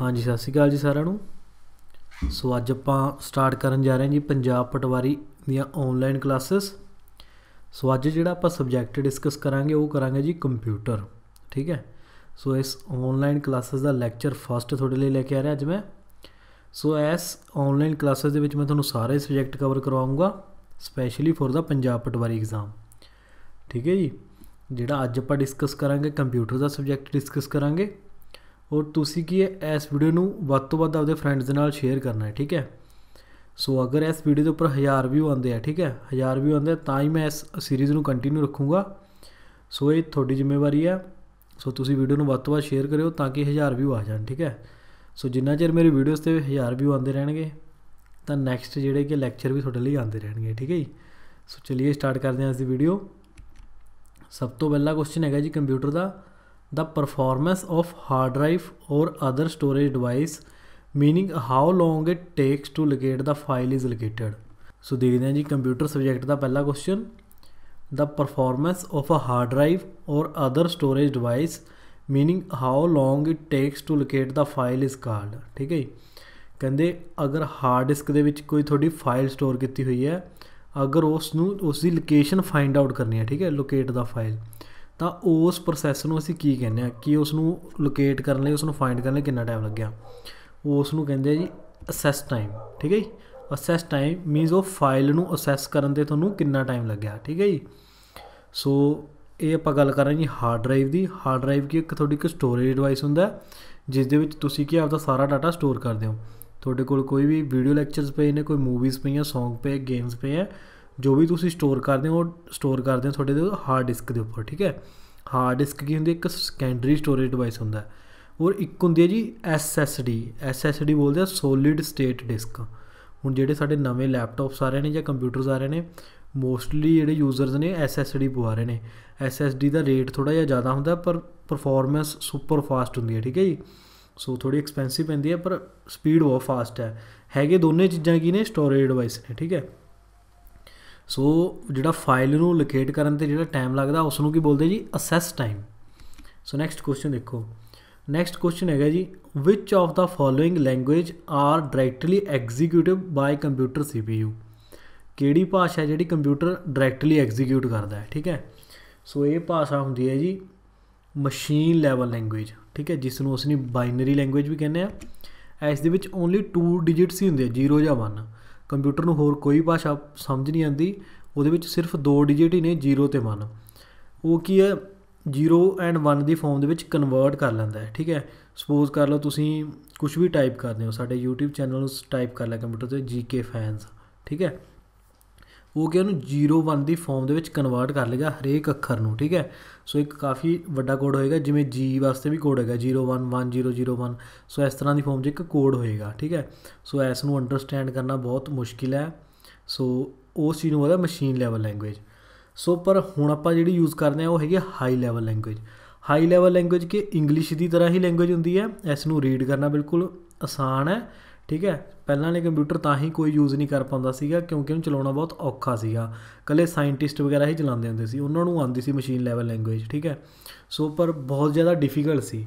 ਹਾਂਜੀ ਸਤਿ ਸ਼੍ਰੀ ਅਕਾਲ ਜੀ ਸਾਰਿਆਂ ਨੂੰ ਸੋ ਅੱਜ ਆਪਾਂ ਸਟਾਰਟ ਕਰਨ ਜਾ ਰਹੇ ਹਾਂ ਜੀ ਪੰਜਾਬ ਪਟਵਾਰੀ ਦੀਆਂ ਆਨਲਾਈਨ ਕਲਾਸਸ ਸੋ ਅੱਜ ਜਿਹੜਾ ਆਪਾਂ ਸਬਜੈਕਟ ਡਿਸਕਸ ਕਰਾਂਗੇ ਉਹ ਕਰਾਂਗੇ ਜੀ ਕੰਪਿਊਟਰ ਠੀਕ ਹੈ ਸੋ ਇਸ ਆਨਲਾਈਨ ਕਲਾਸਸ ਦਾ ਲੈਕਚਰ ਫਸਟ ਤੁਹਾਡੇ ਲਈ ਲੈ ਕੇ ਆ ਰਿਹਾ ਅੱਜ ਮੈਂ ਸੋ ਇਸ ਆਨਲਾਈਨ ਕਲਾਸਸ ਦੇ ਵਿੱਚ ਮੈਂ ਤੁਹਾਨੂੰ ਸਾਰੇ ਸਬਜੈਕਟ ਕਵਰ ਕਰਵਾਉਂਗਾ specially for the Punjab Patwari exam ਠੀਕ ਹੈ ਜੀ ਜਿਹੜਾ ਅੱਜ ਆਪਾਂ ਡਿਸਕਸ ਕਰਾਂਗੇ ਕੰਪਿਊਟਰ ਦਾ ਸਬਜੈਕਟ ਡਿਸਕਸ ਕਰਾਂਗੇ ਔਰ ਤੁਸੀਂ ਕੀ ਹੈ ਇਸ ਵੀਡੀਓ ਨੂੰ ਵੱਧ ਤੋਂ ਵੱਧ ਆਪਦੇ ਫਰੈਂਡਸ ਦੇ ਨਾਲ ਸ਼ੇਅਰ ਕਰਨਾ ਹੈ ਠੀਕ ਹੈ ਸੋ ਅਗਰ ਇਸ ਵੀਡੀਓ ਦੇ ਉੱਪਰ 1000 ਵਿਊ ਆਉਂਦੇ ਆ ਠੀਕ ਹੈ 1000 ਵਿਊ ਆਉਂਦੇ ਤਾਂ ਹੀ ਮੈਂ ਇਸ ਸੀਰੀਜ਼ ਨੂੰ ਕੰਟੀਨਿਊ ਰੱਖੂੰਗਾ ਸੋ ਇਹ ਤੁਹਾਡੀ ਜ਼ਿੰਮੇਵਾਰੀ ਹੈ ਸੋ ਤੁਸੀਂ ਵੀਡੀਓ ਨੂੰ ਵੱਧ ਤੋਂ ਵੱਧ ਸ਼ੇਅਰ ਕਰਿਓ ਤਾਂ ਕਿ 1000 ਵਿਊ ਆ ਜਾਣ ਠੀਕ ਹੈ ਸੋ ਜਿੰਨਾ ਚਿਰ ਮੇਰੇ ਵੀਡੀਓਜ਼ ਤੇ 1000 ਵਿਊ ਆਉਂਦੇ ਰਹਿਣਗੇ ਤਾਂ ਨੈਕਸਟ ਜਿਹੜੇ ਕਿ ਲੈਕਚਰ ਵੀ ਤੁਹਾਡੇ ਲਈ ਆਉਂਦੇ ਰਹਿਣਗੇ ਠੀਕ ਹੈ ਜੀ ਸੋ ਚਲਿਏ ਸਟਾਰਟ ਕਰਦੇ ਹਾਂ ਅੱਜ ਦੀ ਵੀਡੀਓ ਸਭ ਤੋਂ ਪਹਿਲਾ ਕੁਐਸਚਨ ਹੈਗਾ ਜੀ ਕੰਪਿਊਟਰ ਦਾ the performance of hard drive or other storage device meaning how long it takes to locate the file is located so ਦੇਖਦੇ hain ji computer subject da pehla question the performance of a hard drive or other storage device meaning how long it takes to locate the file is called theek hai kande agar hard disk de vich koi thodi file store store hui hai agar ਅਗਰ ਉਸ ਨੂੰ ਉਸ ਦੀ location find out hai ਹੈ ਠੀਕ ਹੈ locket ਦਾ ਤਾਂ ਉਸ ਪ੍ਰੋਸੈਸ ਨੂੰ ਅਸੀਂ ਕੀ ਕਹਿੰਦੇ ਆ ਕਿ ਉਸ ਨੂੰ ਲੋਕੇਟ ਕਰਨ ਲਈ ਉਸ ਨੂੰ ਫਾਈਂਡ ਕਰਨ ਲਈ ਕਿੰਨਾ ਟਾਈਮ ਲੱਗਿਆ ਉਸ ਨੂੰ ਕਹਿੰਦੇ ਆ ਜੀ ਅਸੈਸ ਟਾਈਮ ਠੀਕ ਹੈ ਜੀ ਅਸੈਸ ਟਾਈਮ ਮੀਨਸ ਉਹ ਫਾਈਲ ਨੂੰ ਅਸੈਸ ਕਰਨ ਦੇ ਤੁਹਾਨੂੰ ਕਿੰਨਾ ਟਾਈਮ ਲੱਗਿਆ ਠੀਕ ਹੈ ਜੀ ਸੋ ਇਹ ਆਪਾਂ ਗੱਲ ਕਰ ਰਹੇ ਜੀ ਹਾਰਡ ਡਰਾਈਵ ਦੀ ਹਾਰਡ ਡਰਾਈਵ ਕੀ ਇੱਕ ਤੁਹਾਡੀ ਇੱਕ ਸਟੋਰੇਜ ਡਿਵਾਈਸ ਹੁੰਦਾ ਜਿਸ ਦੇ ਵਿੱਚ ਤੁਸੀਂ ਕੀ ਆਪਦਾ ਸਾਰਾ ਡਾਟਾ ਸਟੋਰ ਕਰਦੇ ਹੋ ਤੁਹਾਡੇ ਕੋਲ ਕੋਈ ਵੀ ਵੀਡੀਓ ਲੈਕਚਰਸ ਪਏ ਨੇ ਕੋਈ ਮੂਵੀਜ਼ ਪਈਆਂ ਸੌਂਗ ਪਏ ਗੇਮਸ ਪਏ ਆ ਜੋ ਵੀ ਤੁਸੀਂ ਸਟੋਰ ਕਰਦੇ ਹੋ ਉਹ ਸਟੋਰ ਕਰਦੇ ਹੋ ਤੁਹਾਡੇ ਦੇ ਹਾਰਡ ਡਿਸਕ ਦੇ ਉੱਪਰ ਠੀਕ ਹੈ ਹਾਰਡ ਡਿਸਕ ਕੀ ਹੁੰਦੀ ਹੈ ਇੱਕ ਸੈਕੰਡਰੀ ਸਟੋਰੇਜ ਡਿਵਾਈਸ ਹੁੰਦਾ ਔਰ ਇੱਕ ਹੁੰਦੀ ਹੈ ਜੀ SSD SSD ਬੋਲਦੇ ਆ ਸੋਲਿਡ ਸਟੇਟ ਡਿਸਕ ਹੁਣ ਜਿਹੜੇ ਸਾਡੇ ਨਵੇਂ ਲੈਪਟਾਪਸ ਆ ਰਹੇ ਨੇ ਜਾਂ ਕੰਪਿਊਟਰਸ ਆ ਰਹੇ ਨੇ ਮੋਸਟਲੀ ਜਿਹੜੇ ਯੂਜ਼ਰਸ ਨੇ SSD ਪਵਾ ਰਹੇ ਨੇ SSD ਦਾ ਰੇਟ ਥੋੜਾ ਜਿਹਾ ਜ਼ਿਆਦਾ ਹੁੰਦਾ ਪਰ ਪਰਫਾਰਮੈਂਸ ਸੁਪਰ ਫਾਸਟ ਹੁੰਦੀ ਹੈ ਠੀਕ ਹੈ ਜੀ ਸੋ ਥੋੜੀ ਐਕਸਪੈਂਸਿਵ ਹੁੰਦੀ ਹੈ ਪਰ ਸਪੀਡ ਬਹੁਤ ਫਾਸਟ ਹੈ ਹੈਗੇ ਦੋਨੇ ਚੀਜ਼ਾਂ ਕੀ ਨੇ ਸਟੋਰੇਜ ਡਿਵਾਈਸ ਨੇ ਠੀਕ ਹੈ ਸੋ ਜਿਹੜਾ ਫਾਈਲ ਨੂੰ ਲੋਕੇਟ ਕਰਨ ਤੇ ਜਿਹੜਾ ਟਾਈਮ ਲੱਗਦਾ ਉਸ ਨੂੰ ਕੀ ਬੋਲਦੇ ਜੀ access time so next question ਦੇਖੋ ਨੈਕਸਟ ਕੁਐਸਚਨ ਹੈਗਾ ਜੀ which of the following language are directly executive by computer CPU ਕਿਹੜੀ ਭਾਸ਼ਾ ਜਿਹੜੀ ਕੰਪਿਊਟਰ ਡਾਇਰੈਕਟਲੀ ਐਗਜ਼ੀਕਿਊਟ ਕਰਦਾ ਹੈ ਠੀਕ ਹੈ ਸੋ ਇਹ ਭਾਸ਼ਾ ਹੁੰਦੀ ਹੈ ਜੀ ਮਸ਼ੀਨ ਲੈਵਲ ਲੈਂਗੁਏਜ ਠੀਕ ਹੈ ਜਿਸ ਨੂੰ ਅਸੀਂ ਬਾਈਨਰੀ ਲੈਂਗੁਏਜ ਵੀ ਕਹਿੰਦੇ ਆ ਇਸ ਦੇ ਵਿੱਚ ਓਨਲੀ 2 ਡਿਜਿਟਸ ਹੀ ਹੁੰਦੇ ਆ 0 ਜਾਂ 1 ਕੰਪਿਊਟਰ ਨੂੰ ਹੋਰ ਕੋਈ ਭਾਸ਼ਾ ਸਮਝ ਨਹੀਂ ਆਉਂਦੀ ਉਹਦੇ ਵਿੱਚ ਸਿਰਫ ਦੋ ਡਿਜਿਟ ਹੀ ਨੇ 0 ਤੇ 1 ਉਹ ਕੀ ਹੈ 0 ਐਂਡ 1 ਦੀ ਫਾਰਮ ਦੇ ਵਿੱਚ ਕਨਵਰਟ ਕਰ ਲੈਂਦਾ ਹੈ ਠੀਕ ਹੈ ਸਪੋਜ਼ ਕਰ ਲਓ ਤੁਸੀਂ ਕੁਝ ਵੀ ਟਾਈਪ ਕਰਦੇ ਹੋ ਸਾਡੇ YouTube ਚੈਨਲ ਨੂੰ ਟਾਈਪ ਕਰ ਲਿਆ ਕੰਪਿਊਟਰ ਤੇ GK ਫੈਨਸ ਠੀਕ ਹੈ ਉਹ ਕਿ ਉਹਨੂੰ 01 ਦੀ ਫਾਰਮ ਦੇ ਵਿੱਚ ਕਨਵਰਟ ਕਰ ਲੇਗਾ ਹਰੇਕ ਅੱਖਰ ਨੂੰ ਠੀਕ ਹੈ ਸੋ ਇੱਕ ਕਾਫੀ ਵੱਡਾ ਕੋਡ ਹੋਏਗਾ ਜਿਵੇਂ G ਵਾਸਤੇ ਵੀ ਕੋਡ ਹੈਗਾ 011001 ਸੋ ਇਸ ਤਰ੍ਹਾਂ ਦੀ ਫਾਰਮ 'ਚ ਇੱਕ ਕੋਡ ਹੋਏਗਾ ਠੀਕ ਹੈ ਸੋ ਇਸ ਨੂੰ ਅੰਡਰਸਟੈਂਡ ਕਰਨਾ ਬਹੁਤ ਮੁਸ਼ਕਿਲ ਹੈ ਸੋ ਉਸ ਚੀਜ਼ ਨੂੰ ਉਹਦਾ ਮਸ਼ੀਨ ਲੈਵਲ ਲੈਂਗੁਏਜ ਸੋ ਪਰ ਹੁਣ ਆਪਾਂ ਜਿਹੜੀ ਯੂਜ਼ ਕਰਦੇ ਆ ਉਹ ਹੈਗੀ high level language high level language ਕਿ ਇੰਗਲਿਸ਼ ਦੀ ਤਰ੍ਹਾਂ ਹੀ ਲੈਂਗੁਏਜ ਹੁੰਦੀ ਹੈ ਇਸ ਨੂੰ ਰੀਡ ਕਰਨਾ ਬਿਲਕੁਲ ਆਸਾਨ ਹੈ ਠੀਕ ਹੈ ਪਹਿਲਾਂ ਵਾਲੇ ਕੰਪਿਊਟਰ ਤਾਂ ਹੀ ਕੋਈ ਯੂਜ਼ ਨਹੀਂ ਕਰ ਪਾਉਂਦਾ ਸੀਗਾ ਕਿਉਂਕਿ ਉਹਨੂੰ ਚਲਾਉਣਾ ਬਹੁਤ ਔਖਾ ਸੀਗਾ ਕੱਲੇ ਸਾਇੰਟਿਸਟ ਵਗੈਰਾ ਹੀ ਚਲਾਉਂਦੇ ਹੁੰਦੇ ਸੀ ਉਹਨਾਂ ਨੂੰ ਆਉਂਦੀ ਸੀ ਮਸ਼ੀਨ ਲੈਵਲ ਲੈਂਗੁਏਜ ਠੀਕ ਹੈ ਸੋ ਪਰ ਬਹੁਤ ਜ਼ਿਆਦਾ ਡਿਫਿਕਲਟ ਸੀ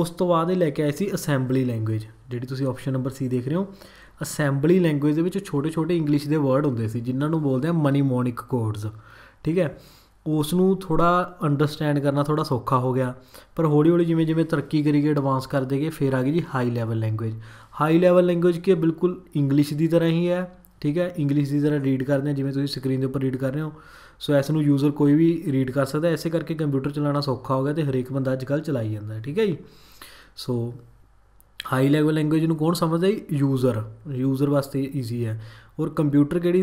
ਉਸ ਤੋਂ ਬਾਅਦ ਇਹ ਲੈ ਕੇ ਆਏ ਸੀ ਅਸੈਂਬਲੀ ਲੈਂਗੁਏਜ ਜਿਹੜੀ ਤੁਸੀਂ ਆਪਸ਼ਨ ਨੰਬਰ ਸੀ ਦੇਖ ਰਹੇ ਹੋ ਅਸੈਂਬਲੀ ਲੈਂਗੁਏਜ ਦੇ ਵਿੱਚ ਛੋਟੇ-ਛੋਟੇ ਇੰਗਲਿਸ਼ ਦੇ ਵਰਡ ਹੁੰਦੇ ਸੀ ਜਿਨ੍ਹਾਂ ਨੂੰ ਬੋਲਦੇ ਆ ਮਨੀਮੋਨਿਕ ਕੋਡਸ ਠੀਕ ਹੈ ਉਸ ਨੂੰ ਥੋੜਾ ਅੰਡਰਸਟੈਂਡ ਕਰਨਾ ਥੋੜਾ ਸੌਖਾ ਹੋ ਗਿਆ ਪਰ ਹੌਲੀ ਹੌਲੀ ਜਿਵੇਂ ਜਿਵੇਂ ਤਰੱਕੀ ਕਰੀ ਗਏ ਐਡਵਾਂਸ ਕਰਦੇ ਗਏ ਫਿਰ ਆ ਗਈ ਜੀ high level language high level language ਕੀ ਬਿਲਕੁਲ ਇੰਗਲਿਸ਼ ਦੀ ਤਰ੍ਹਾਂ ਹੀ ਹੈ ਠੀਕ ਹੈ ਇੰਗਲਿਸ਼ ਦੀ ਤਰ੍ਹਾਂ ਰੀਡ ਕਰਦੇ ਆ ਜਿਵੇਂ ਤੁਸੀਂ ਸਕਰੀਨ ਦੇ ਉੱਪਰ ਰੀਡ ਕਰ ਰਹੇ ਹੋ ਸੋ ਇਸ ਨੂੰ ਯੂਜ਼ਰ ਕੋਈ ਵੀ ਰੀਡ ਕਰ ਸਕਦਾ ਐਸੇ ਕਰਕੇ ਕੰਪਿਊਟਰ ਚਲਾਉਣਾ ਸੌਖਾ ਹੋ ਗਿਆ ਤੇ ਹਰੇਕ ਬੰਦਾ ਅੱਜ ਕੱਲ ਚਲਾਈ ਜਾਂਦਾ ਠੀਕ ਹੈ ਜੀ ਸੋ ਹਾਈ ਲੈਵਲ ਲੈਂਗੁਏਜ ਨੂੰ ਕੌਣ ਸਮਝਦਾ ਹੈ ਯੂਜ਼ਰ ਯੂਜ਼ਰ ਵਾਸਤੇ ਈਜ਼ੀ ਹੈ ਔਰ ਕੰਪਿਊਟਰ ਕਿਹੜੀ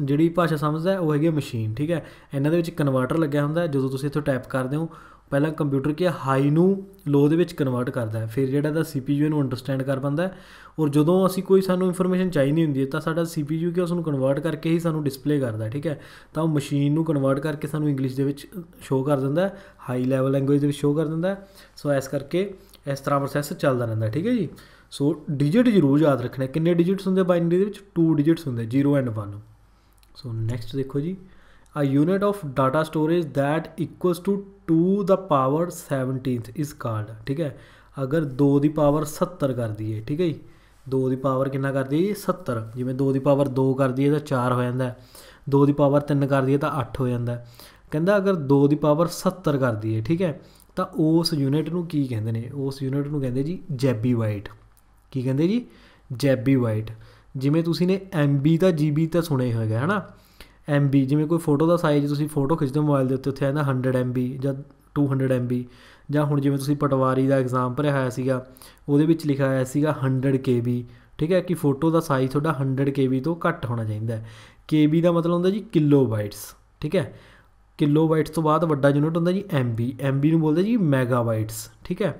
ਜਿਹੜੀ ਭਾਸ਼ਾ ਸਮਝਦਾ ਉਹ ਹੈਗੀ ਮਸ਼ੀਨ ਠੀਕ ਹੈ ਇਹਨਾਂ ਦੇ ਵਿੱਚ ਕਨਵਰਟਰ ਲੱਗਿਆ ਹੁੰਦਾ ਜਦੋਂ ਤੁਸੀਂ ਇੱਥੇ ਟਾਈਪ ਕਰਦੇ ਹੋ ਪਹਿਲਾਂ ਕੰਪਿਊਟਰ ਕੀ ਹਾਈ ਨੂੰ ਲੋ ਦੇ ਵਿੱਚ ਕਨਵਰਟ ਕਰਦਾ ਹੈ ਫਿਰ ਜਿਹੜਾ ਦਾ CPU ਇਹਨੂੰ ਅੰਡਰਸਟੈਂਡ ਕਰ ਪਾਉਂਦਾ ਹੈ ਔਰ ਜਦੋਂ ਅਸੀਂ ਕੋਈ ਸਾਨੂੰ ਇਨਫੋਰਮੇਸ਼ਨ ਚਾਹੀਦੀ ਹੁੰਦੀ ਹੈ ਤਾਂ ਸਾਡਾ CPU ਕੀ ਉਸ ਨੂੰ ਕਨਵਰਟ ਕਰਕੇ ਹੀ ਸਾਨੂੰ ਡਿਸਪਲੇ ਕਰਦਾ ਹੈ ਠੀਕ ਹੈ ਤਾਂ ਉਹ ਮਸ਼ੀਨ ਨੂੰ ਕਨਵਰਟ ਕਰਕੇ ਸਾਨੂੰ ਇੰਗਲਿਸ਼ ਦੇ ਵਿੱਚ ਸ਼ੋਅ ਕਰ ਦਿੰਦਾ ਹੈ ਹਾਈ ਲੈਵਲ ਲੈਂਗੁਏਜ ਦੇ ਵਿੱਚ ਸ਼ੋਅ ਕਰ ਦਿੰਦਾ ਹੈ ਸੋ ਇਸ ਕਰਕੇ ਇਸ ਤਰ੍ਹਾਂ ਪ੍ਰੋਸੈਸ ਚੱਲਦਾ ਰਹਿੰਦਾ ਠੀਕ ਹੈ ਜੀ ਸੋ ਡਿਜਿਟ ਜ਼ਰੂਰ ਯਾਦ ਰੱਖਣਾ ਕਿੰਨੇ ਡਿਜਿਟਸ ਹੁੰਦੇ ਬਾਈਨਰੀ ਦੇ ਵਿੱਚ 2 ਡਿਜਿਟਸ ਹੁੰਦੇ 0 ਐਂਡ 1 ਸੋ ਨੈਕਸਟ ਦੇਖੋ ਜੀ a unit of data storage that equals to 2 the power 17th is called ਠੀਕ ਹੈ ਅਗਰ 2 ਦੀ ਪਾਵਰ 70 ਕਰ ਦਈਏ ਠੀਕ ਹੈ ਜੀ 2 ਦੀ ਪਾਵਰ ਕਿੰਨਾ ਕਰ ਦਈਏ 70 ਜਿਵੇਂ 2 ਦੀ ਪਾਵਰ 2 ਕਰ ਦਈਏ ਤਾਂ 4 ਹੋ ਜਾਂਦਾ 2 ਦੀ ਪਾਵਰ 3 ਕਰ ਦਈਏ ਤਾਂ 8 ਹੋ ਜਾਂਦਾ ਕਹਿੰਦਾ ਅਗਰ 2 ਦੀ ਪਾਵਰ 70 ਕਰ ਦਈਏ ਠੀਕ ਹੈ ਤਾਂ ਉਸ ਯੂਨਿਟ ਨੂੰ ਕੀ ਕਹਿੰਦੇ ਨੇ ਉਸ ਯੂਨਿਟ ਨੂੰ ਕਹਿੰਦੇ ਜੀ ਜੈਬੀ ਵਾਈਟ ਕੀ ਕਹਿੰਦੇ ਜੀ ਜੈਬੀ ਵਾਈਟ ਜਿਵੇਂ ਤੁਸੀਂ ਨੇ ਐਮਬੀ ਤਾਂ ਜੀਬੀ ਤਾਂ ਸੁਣੇ ਹੋਏਗਾ ਹਨਾ MB ਜਿਵੇਂ ਕੋਈ ਫੋਟੋ ਦਾ ਸਾਈਜ਼ ਤੁਸੀਂ ਫੋਟੋ ਖਿੱਚਦੇ ਹੋ ਮੋਬਾਈਲ ਦੇ ਉੱਤੇ ਉੱਥੇ ਆਂਦਾ 100 MB ਜਾਂ 200 MB ਜਾਂ ਹੁਣ ਜਿਵੇਂ ਤੁਸੀਂ ਪਟਵਾਰੀ ਦਾ ਐਗਜ਼ਾਮ ਭਰਿਆ ਹੋਇਆ ਸੀਗਾ ਉਹਦੇ ਵਿੱਚ ਲਿਖਿਆ ਹੋਇਆ ਸੀਗਾ 100 KB ਠੀਕ ਹੈ ਕਿ ਫੋਟੋ ਦਾ ਸਾਈਜ਼ ਤੁਹਾਡਾ 100 KB ਤੋਂ ਘੱਟ ਹੋਣਾ ਚਾਹੀਦਾ ਹੈ KB ਦਾ ਮਤਲਬ ਹੁੰਦਾ ਜੀ ਕਿਲੋਬਾਈਟਸ ਠੀਕ ਹੈ ਕਿਲੋਬਾਈਟਸ ਤੋਂ ਬਾਅਦ ਵੱਡਾ ਯੂਨਿਟ ਹੁੰਦਾ ਜੀ MB MB ਨੂੰ ਬੋਲਦੇ ਜੀ ਮੈਗਾਬਾਈਟਸ ਠੀਕ ਹੈ